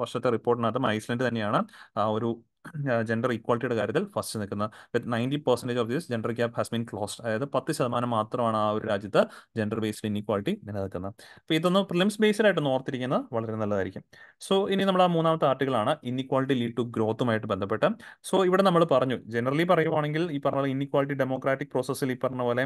വർഷ മുമ്പത്തെ റിപ്പോർട്ടിനകത്തും ഐസ്ലൻഡ് തന്നെയാണ് ഒരു ജെൻഡർ ഇക്വാളിറ്റിയുടെ കാര്യത്തിൽ ഫസ്റ്റ് നിൽക്കുന്നത് with ninety percentage of this gender gap has been closed അതായത് പത്ത് ശതമാനം മാത്രമാണ് ആ ഒരു രാജ്യത്ത് ജെൻഡർ ബേസ്ഡ് ഇൻഇക്വാളിറ്റി നിലനിൽക്കുന്നത് അപ്പോൾ ഇതൊന്ന് പ്രിലിംസ് ബേസ്ഡ് ആയിട്ട് ഓർത്തിരിക്കുന്നത് വളരെ നല്ലതായിരിക്കും സോ ഇനി നമ്മൾ ആ മൂന്നാമത്തെ ആർട്ടിക്കിളാണ് ഇൻഇക്വാളിറ്റി ലീഡ് ടു ഗ്രോത്തുമായിട്ട് ബന്ധപ്പെട്ട് സോ ഇവിടെ നമ്മൾ പറഞ്ഞു ജനറലി പറയുവാണെങ്കിൽ ഈ പറഞ്ഞ ഇൻഇക്വാളിറ്റി ഡെമോക്രാറ്റിക് പ്രോസസ്സിൽ ഈ പറഞ്ഞ പോലെ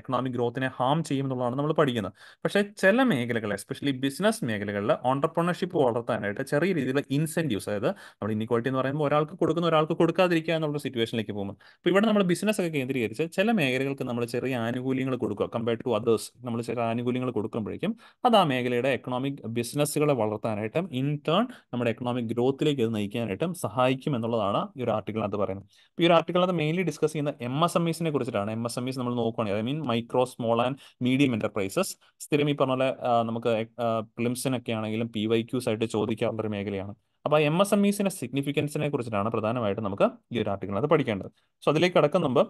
എക്കണോമിക് ഗ്രോത്തിനെ ഹാം ചെയ്യും എന്നുള്ളതാണ് നമ്മൾ പഠിക്കുന്നത് പക്ഷേ ചില മേഖലകൾ എസ്പെഷ്യലി ബിസിനസ് മേഖലകളിൽ ഓണ്ടർപ്രണർഷിപ്പ് വളർത്താനായിട്ട് ചെറിയ രീതിയിലുള്ള ഇൻസെൻറ്റീവ്സ് അതായത് നമ്മൾ ഇൻഇക്വാളിറ്റി എന്ന് പറയുമ്പോൾ ഒരാൾക്ക് ഒരാൾക്ക് കൊടുക്കുന്ന ഒരാൾക്ക് കൊടുക്കാതിരിക്കുക എന്നുള്ള സിറ്റുവേഷനിലേക്ക് പോകുമ്പോൾ അപ്പോൾ ഇവിടെ നമ്മൾ ബിസിനസ് ഒക്കെ കേന്ദ്രീകരിച്ച് ചില മേഖലകൾക്ക് നമ്മൾ ചെറിയ ആനുകൂല്യങ്ങൾ കൊടുക്കുക കമ്പയർഡ് ടു അതേഴ്സ് നമ്മൾ ചെറിയ ആനുകൂല്യങ്ങൾ കൊടുക്കുമ്പോഴേക്കും അത് ആ മേഖലയുടെ എക്കണോമിക് ബിസിനസ്സുകളെ വളർത്താനായിട്ടും ഇൻ ടേൺ നമ്മുടെ എക്കണോമിക് ഗ്രോത്തിലേക്ക് ഇത് നയിക്കാനായിട്ടും സഹായിക്കും എന്നുള്ളതാണ് ഈ ഒരു ആർട്ടിക്കിളിനകത്ത് പറയുന്നത് അപ്പോൾ ഈ ഒരു ആർട്ടിക്കിളിനകത്ത് മെയിൻലി ഡിസ്കസ് ചെയ്യുന്ന എം എസ് എം ഇസിനെ കുറിച്ചിട്ടാണ് എം എസ് എം ഇസ് നമ്മൾ നോക്കുകയാണെങ്കിൽ I mean micro small and medium enterprises സ്ഥിരം ഈ പറഞ്ഞ പോലെ നമുക്ക് പ്ലിംസിനൊക്കെ ആണെങ്കിലും പി വൈ ക്യൂസ് ആയിട്ട് ചോദിക്കാവുന്ന ഒരു മേഖലയാണ് അപ്പോൾ എം എസ് എം ഇസിൻ്റെ സിഗ്നിഫിക്കൻസിനെ കുറിച്ചിട്ടാണ് പ്രധാനമായിട്ടും നമുക്ക് ഈ ഒരു അത് പഠിക്കേണ്ടത് സോ അതിലേക്ക് കടക്കും മുമ്പ്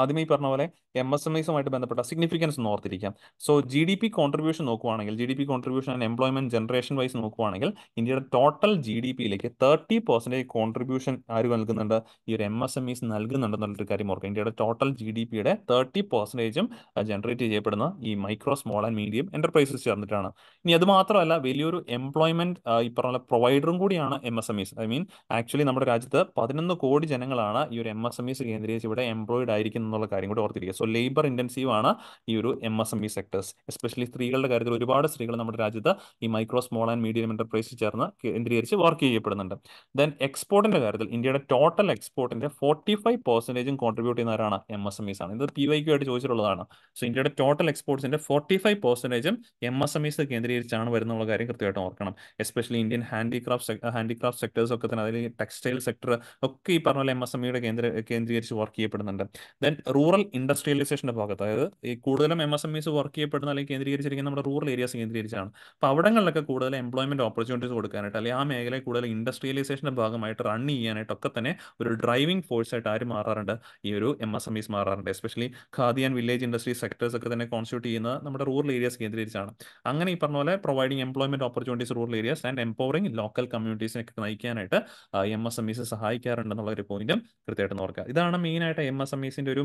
ആദ്യമേ ഈ പറഞ്ഞ പോലെ എം എസ് എം ഐസുമായിട്ട് ബന്ധപ്പെട്ട സിഗ്നിഫിക്കൻസ് ഒന്ന് ഓർത്തിരിക്കാം so G D P contribution നോക്കുവാണെങ്കിൽ G D P contribution and employment generation wise നോക്കുവാണെങ്കിൽ ഇന്ത്യയുടെ ടോട്ടൽ ജി ഡി പിയിലേക്ക് തേർട്ടി പെർസെൻറ്റേജ് കോൺട്രിബ്യൂഷൻ ആര് നൽകുന്നുണ്ട് ഈ ഒരു എം എസ് എം ഇസ് നൽകുന്നുണ്ടെന്നുള്ളൊരു കാര്യം ഓർക്കുക ഇന്ത്യയുടെ ടോട്ടൽ ജി ഡി പിയുടെ തേർട്ടി പെർസെൻറ്റേജും ജനറേറ്റ് ചെയ്യപ്പെടുന്ന ഈ micro small and medium enterprises ചേർന്നിട്ടാണ് ഇനി അത് മാത്രമല്ല വലിയൊരു എംപ്ലോയ്മെന്റ് ഈ പറഞ്ഞ പ്രൊവൈഡറും കൂടിയാണ് M S M Es I mean actually നമ്മുടെ രാജ്യത്ത് പതിനൊന്ന് കോടി ജനങ്ങളാണ് ഈ ഒരു എം എസ് എം ഇസ് കേന്ദ്രീകരിച്ച് ഇവിടെ എംപ്ലോയിഡ് ആയിരിക്കുന്നത് എന്നുള്ള കാര്യം കൂടി ഓർത്തിരിക്കുക സോ ലേബർ ഇൻറ്റൻസീവ് ആണ് ഈ ഒരു M S M E sectors especially സ്ത്രീകളുടെ കാര്യത്തിൽ ഒരുപാട് സ്ത്രീകൾ നമ്മുടെ രാജ്യത്ത് ഈ മൈക്രോ സ്മോൾ ആൻഡ് മീഡിയം എന്റർപ്രൈസിൽ ചേർന്ന് കേന്ദ്രീകരിച്ച് വർക്ക് ചെയ്യപ്പെടുന്നുണ്ട് ദെൻ എക്സ്പോർട്ടിൻ്റെ കാര്യത്തിൽ ഇന്ത്യയുടെ ടോട്ടൽ എക്സ്പോർട്ടിന്റെ ഫോർട്ടി ഫൈവ് പെർസെൻറ്റേജും കോൺട്രിബ്യൂട്ട് ചെയ്യുന്നവരാണ് എം എസ് എം ഇസ് ആണ് ഇത് പി വൈക്കു ആയിട്ട് ചോദിച്ചിട്ടുള്ളതാണ് സോ ഇന്ത്യയുടെ ടോട്ടൽ എക്സ്പോർട്ട്സിൻ്റെ ഫോർട്ടി ഫൈവ് പെർസെൻറ്റേജും എം എസ് എം ഇസ് കേന്ദ്രീകരിച്ചാണ് വരുന്നുള്ള കാര്യം കൃത്യമായിട്ട് ഓർക്കണം especially Indian handicraft handicraft sectors ഒക്കെ തന്നെ അതിൽ ടെക്സ്റ്റൈൽ സെക്ടർ ഒക്കെ ഈ പറഞ്ഞ പോലെ എം എസ് എം ഇയുടെ e കേന്ദ്ര കേന്ദ്രീകരിച്ച് വർക്ക് ചെയ്യപ്പെടുന്നുണ്ട് ദെൻ ആൻഡ് റൂറൽ ഇൻഡസ്ട്രിയലൈസേഷന്റെ ഭാഗത്ത് അതായത് ഈ കൂടുതലും M S M Es work ചെയ്യപ്പെടുന്ന അല്ലെങ്കിൽ കേന്ദ്രീകരിച്ചിരിക്കുന്ന നമ്മുടെ റൂറൽ ഏരിയാസ് കേന്ദ്രീകരിച്ചാണ് അപ്പോൾ അവിടങ്ങളിലൊക്കെ കൂടുതൽ എംപ്ലോയ്മെന്റ് ഓപ്പർച്യൂണിറ്റീസ് കൊടുക്കാനായിട്ട് അല്ലെങ്കിൽ ആ മേഖലയിൽ കൂടുതൽ ഇൻഡസ്ട്രിയലൈസേഷന്റെ ഭാഗമായിട്ട് റൺ ചെയ്യാനായിട്ടൊക്കെ തന്നെ ഒരു ഡ്രൈവിംഗ് ഫോഴ്സ് ആയിട്ട് ആര് മാറാറുണ്ട് ഈ ഒരു എം എസ് എം ഇസ് മാറാറുണ്ട് especially khadi and village industry sectors ഒക്കെ തന്നെ കോൺസ്റ്റിറ്റ്യൂട്ട് ചെയ്യുന്ന നമ്മുടെ റൂറൽ ഏരിയാസ് കേന്ദ്രീകരിച്ചാണ് അങ്ങനെ ഈ പറഞ്ഞ പോലെ providing employment opportunities rural areas and empowering local കമ്മ്യൂണിറ്റീസിനെ നയിക്കാനായിട്ട് എം എസ് എം ഇസ് സഹായിക്കാറുണ്ടെന്നുള്ള ഒരു പോയിന്റും കൃത്യമായിട്ട് ഓർക്കുക ഇതാണ് മെയിൻ ആയിട്ട് എം എസ് എം ഇസിന്റെ ഒരു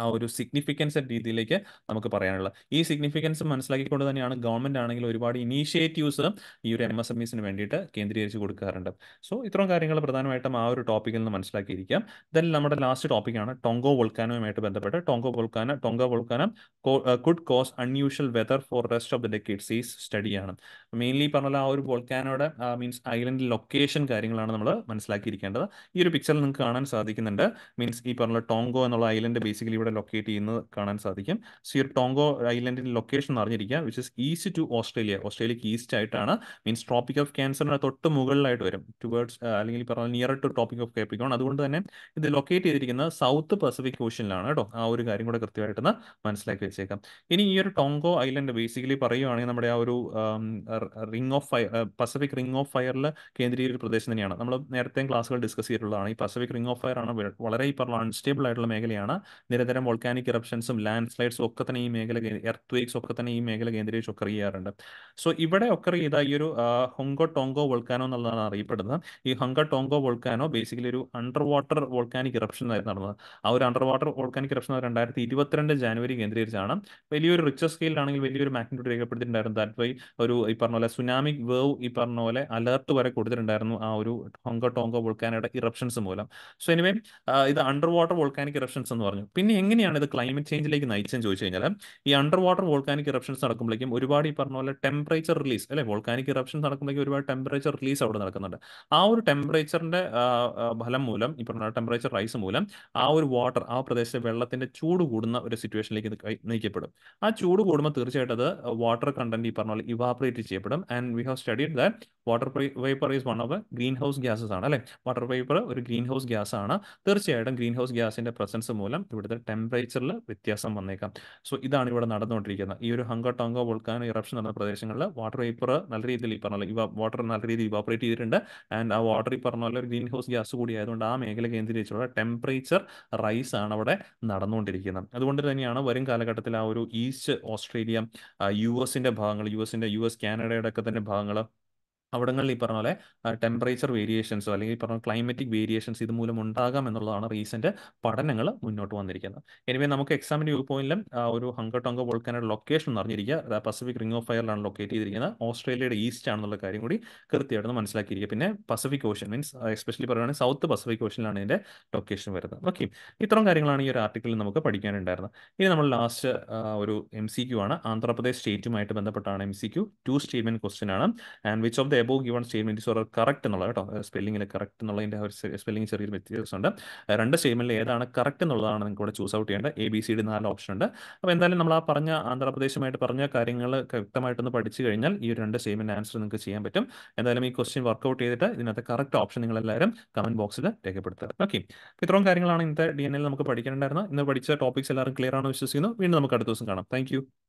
ആ ഒരു സിഗ്നിഫിക്കൻസ് രീതിയിലേക്ക് നമുക്ക് പറയാനുള്ളത് ഈ സിഗ്നിഫിക്കൻസ് മനസ്സിലാക്കിക്കൊണ്ട് തന്നെയാണ് ഗവൺമെന്റ് ആണെങ്കിൽ ഒരുപാട് ഇനീഷ്യേറ്റീവ്സ് ഈ ഒരു എം എസ് എം ഇസിന് വേണ്ടിയിട്ട് കേന്ദ്രീകരിച്ച് കൊടുക്കാറുണ്ട് സോ ഇത്തരം കാര്യങ്ങൾ പ്രധാനമായിട്ടും ആ ഒരു ടോപ്പിക്കിൽ നിന്ന് മനസ്സിലാക്കിയിരിക്കാം ദെൻ നമ്മുടെ ലാസ്റ്റ് ടോപ്പിക്കാണ് ടൊങ്കോ വോൾക്കാനോയുമായിട്ട് ബന്ധപ്പെട്ട് Tonga volcano Tonga volcano could cause unusual weather for rest of the decades ഈ സ്റ്റഡിയാണ് മെയിൻലി പറഞ്ഞാൽ ആ ഒരു വോൾക്കാനോയുടെ മീൻസ് ഐലൻഡ് ലൊക്കേഷൻ കാര്യങ്ങളാണ് നമ്മൾ മനസ്സിലാക്കിയിരിക്കേണ്ടത് ഈ ഒരു പിക്ചറിൽ നിങ്ങൾക്ക് കാണാൻ സാധിക്കുന്നുണ്ട് മീൻസ് ഈ പറഞ്ഞ ടോങ്കോ എന്നുള്ള ഐലൻഡ് ബേസിക്കലി ഇവിടെ ലൊക്കേറ്റ് ചെയ്യുന്നത് കാണാൻ സാധിക്കും സിയർ ടോങ്കോ ഐലൻഡിന്റെ ലൊക്കേഷൻ അറിഞ്ഞിരിക്കുക which is east to Australia ഓസ്ട്രേലിയക്ക് ഈസ്റ്റ് ആയിട്ടാണ് മീൻസ് ട്രോപ്പിക് ഓഫ് ക്യാൻസറിന് തൊട്ട് മുകളിലായിട്ട് വരും ടുവേർഡ്സ് അല്ലെങ്കിൽ പറഞ്ഞാൽ near to tropic of capricorn അതുകൊണ്ട് തന്നെ ഇത് ലൊക്കേറ്റ് ചെയ്തിരിക്കുന്നത് സൗത്ത് പസഫിക് ഓഷ്യനിലാണ് കേട്ടോ ആ ഒരു കാര്യം കൂടെ കൃത്യമായിട്ടൊന്ന് മനസ്സിലാക്കി വെച്ചേക്കാം ഇനി ഈ ഒരു ടോങ്കോ ഐലൻഡ് ബേസിക്കലി പറയുകയാണെങ്കിൽ നമ്മുടെ ആ ഒരു ring of fire Pacific ring of ഫയറിൽ കേന്ദ്രീയ ഒരു പ്രദേശം തന്നെയാണ് നമ്മൾ നേരത്തെ ക്ലാസ്സുകൾ ഡിസ്കസ് ചെയ്തിട്ടുള്ളതാണ് ഈ പസഫിക് റിംഗ് ഓഫ് ഫയർ ആണ് വളരെ പറഞ്ഞ അൺസ്റ്റേബിൾ ആയിട്ടുള്ള മേഖലയാണ് നിരന്തരം ഇത്തരം വോൾക്കാനിക് ഇറപ്ഷൻസും ലാൻഡ് സ്ലൈഡ്സും ഒക്കെ തന്നെ ഈ മേഖല എർത്ത് വേക്സ് ഒക്കെ തന്നെ ഈ മേഖല കേന്ദ്രീകരിച്ച് ഒക്കെ ചെയ്യാറുണ്ട് സോ ഇവിടെ ഒക്കെ ചെയ്ത ഈ ഒരു ഹൊങ്കോ ടോങ്കോ വോൾക്കാനോ എന്നുള്ളതാണ് അറിയപ്പെടുന്നത് ഈ ഹൊങ്ക ടോങ്കോ വോൾക്കാനോ ബേസിക്കലി ഒരു അണ്ടർ വാട്ടർ വോൾക്കാനിക് ഇറപ്ഷൻ ആയിരുന്നു നടന്നത് ആ ഒരു അണ്ടർ വാട്ടർ വോൾക്കാനിക് ഇറപ്ഷൻ രണ്ടായിരത്തി ഇരുപത്തിരണ്ട് ജാനുവരി കേന്ദ്രീകരിച്ചാണ് വലിയൊരു റിച്ചർ സ്കെയിലാണെങ്കിൽ വലിയൊരു മാഗ്നിറ്റ്യൂഡ് രേഖപ്പെടുത്തിയിട്ടുണ്ടായിരുന്നു ദാറ്റ് വൈ ഒരു ഈ പറഞ്ഞ പോലെ സുനാമിക് വേവ് ഈ പറഞ്ഞ പോലെ അലർട്ട് വരെ കൊടുത്തിട്ടുണ്ടായിരുന്നു ആ ഒരു ഹൊങ്ക ടോങ്കോ വോൾക്കാനോയുടെ ഇറപ്ഷൻസ് മൂലം സോ എനിവേ ഇത് അണ്ടർ വാട്ടർ വോൾക്കാനിക് ഇറപ്ഷൻസ് എന്ന് പറഞ്ഞു പിന്നെ എങ്ങനെയാണ് ഇത് ക്ലൈമറ്റ് ചേഞ്ചിലേക്ക് നയിച്ചെന്ന് ചോദിച്ചു കഴിഞ്ഞാൽ ഈ അണ്ടർ വാട്ടർ വോൾക്കാനിക് ഇറപ്ഷൻസ് നടക്കുമ്പോഴേക്കും ഒരുപാട് ഈ പറഞ്ഞ പോലെ ടെമ്പറേച്ചർ റിലീസ് അല്ലെ വോൾക്കാനിക് ഇറപ്ഷൻസ് നടക്കുമ്പോഴേക്കും ഒരുപാട് ടെമ്പറേച്ചർ റിലീസ് അവിടെ നടക്കുന്നുണ്ട് ആ ഒരു ടെമ്പറേച്ചറിന്റെ ഫലം മൂലം ഈ പറഞ്ഞ ടെമ്പറേച്ചർ റൈസ് മൂലം ആ ഒരു വാട്ടർ ആ പ്രദേശത്തെ വെള്ളത്തിന്റെ ചൂട് കൂടുന്ന ഒരു സിറ്റുവേഷനിലേക്ക് നയിക്കപ്പെടും ആ ചൂട് കൂടുമ്പോൾ തീർച്ചയായിട്ടും അത് വാട്ടർ കണ്ടന്റ് ഈ പറഞ്ഞ പോലെ ഇവാപറേറ്റ് ചെയ്യപ്പെടും and we have studied that water vapour is one of green house gases ആണ് അല്ലെ വാട്ടർ വേപ്പർ ഒരു ഗ്രീൻ ഹൗസ് ഗ്യാസ് ആണ് തീർച്ചയായിട്ടും ഗ്രീൻ ഹൗസ് ഗ്യാസിന്റെ പ്രസൻസ് മൂലം ഇവിടുത്തെ ടെമ്പറേച്ചറിൽ വ്യത്യാസം വന്നേക്കാം സോ ഇതാണ് ഇവിടെ നടന്നുകൊണ്ടിരിക്കുന്നത് ഈ ഒരു ഹങ്കോ ടോങ്കോ വോൾക്കാനോ ഇറപ്ഷൻ നടന്ന പ്രദേശങ്ങളിൽ വാട്ടർ വേപ്പർ നല്ല രീതിയിൽ ഈ പറഞ്ഞ ഇവ വാട്ടർ നല്ല രീതിയിൽ ഇവാപറേറ്റ് ചെയ്തിട്ടുണ്ട് ആൻഡ് ആ വാട്ടർ ഈ പറഞ്ഞ പോലെ ഗ്രീൻ ഹൗസ് ഗ്യാസ് കൂടി ആയതുകൊണ്ട് ആ മേഖല കേന്ദ്രീകരിച്ചുള്ള ടെമ്പറേച്ചർ റൈസ് ആണ് അവിടെ നടന്നുകൊണ്ടിരിക്കുന്നത് അതുകൊണ്ട് തന്നെയാണ് വരും കാലഘട്ടത്തിൽ ആ ഒരു ഈസ്റ്റ് ഓസ്ട്രേലിയ യു എസിന്റെ ഭാഗങ്ങൾ യു എസിന്റെ യു എസ് കാനഡയുടെ ഒക്കെ തന്നെ ഭാഗങ്ങൾ അവിടങ്ങളിൽ ഈ പറഞ്ഞ പോലെ ടെമ്പറേച്ചർ വേരിയേഷൻസോ അല്ലെങ്കിൽ ഈ പറഞ്ഞ ക്ലൈമറ്റിക് വേരിയേഷൻസ് ഇത് മൂലം ഉണ്ടാകാം എന്നുള്ളതാണ് റീസെന്റ് പഠനങ്ങൾ മുന്നോട്ട് വന്നിരിക്കുന്നത് എനിവേ നമുക്ക് എക്സാമിന്റെ വ്യൂ പോയിന്റിലും ഒരു ഹങ്കട്ടോങ്ക വോൾക്കാനോ ലൊക്കേഷൻ അറിഞ്ഞിരിക്കുക പസഫിക് റിംഗ് ഓഫ് ഫയറിലാണ് ലൊക്കേറ്റ് ചെയ്തിരിക്കുന്നത് ഓസ്ട്രേലിയയുടെ ഈസ്റ്റ് ആണെന്നുള്ള കാര്യം കൂടി കൃത്യമായിട്ട് മനസ്സിലാക്കിയിരിക്കുക പിന്നെ പസഫിക് ഓഷൻ മീൻസ് എസ്പെഷ്യലി പറയുകയാണെങ്കിൽ സൗത്ത് പസഫിക് ഓഷനിലാണ് ഇതിന്റെ ലൊക്കേഷൻ വരുന്നത് ഓക്കെ ഇത്തരം കാര്യങ്ങളാണ് ഈ ഒരു ആർട്ടിക്കിളിൽ നമുക്ക് പഠിക്കാനുണ്ടായിരുന്നത് ഇനി നമ്മൾ ലാസ്റ്റ് ഒരു എം സി ക്യു ആണ് ആന്ധ്രാപ്രദേശ് സ്റ്റേറ്റുമായിട്ട് ബന്ധപ്പെട്ടാണ് M C Q two statement question ആണ് and which of the above given is or correct എന്നുള്ള കേട്ടോ സ്പെല്ലിങ്ങിൽ കറക്റ്റ് എന്നുള്ളതിൻ്റെ ഒരു സ്പെല്ലിംഗ് ചെറിയൊരു വ്യത്യാസമുണ്ട് രണ്ട് സ്റ്റേമെന്റിൽ ഏതാണ് കറക്റ്റ് എന്നുള്ളതാണ് നിങ്ങൾക്ക് ഇവിടെ ചൂസ് ഔട്ട് ചെയ്യേണ്ടത് എ ബി സി ഡി നാല് ഓപ്ഷൻ ഉണ്ട് അപ്പോൾ എന്തായാലും നമ്മൾ ആ പറഞ്ഞ ആന്ധ്രാപ്രദേശുമായിട്ട് പറഞ്ഞ കാര്യങ്ങൾ വ്യക്തമായിട്ടൊന്ന് പഠിച്ചു കഴിഞ്ഞാൽ ഈ രണ്ട് സ്റ്റേമെന്റ് ആൻസർ നിങ്ങൾക്ക് ചെയ്യാൻ പറ്റും എന്തായാലും ഈ ക്വസ്റ്റ്യൻ വർക്ക്ഔട്ട് ചെയ്തിട്ട് ഇതിനകത്ത് കറക്റ്റ് ഓപ്ഷൻ നിങ്ങൾ എല്ലാവരും കമന്റ് ബോക്സിൽ രേഖപ്പെടുത്തുക ഓക്കെ ഇത്രയും കാര്യങ്ങളാണ് ഇന്നത്തെ ഡി എൻ എൽ നമുക്ക് പഠിക്കാനുണ്ടായിരുന്നത് ഇന്ന് പഠിച്ച ടോപ്പിക്സ് എല്ലാവരും ക്ലിയർ ആണെന്ന് വിശ്വസിക്കുന്നു വീണ്ടും നമുക്ക് അടുത്ത ദിവസം കാണാം താങ്ക്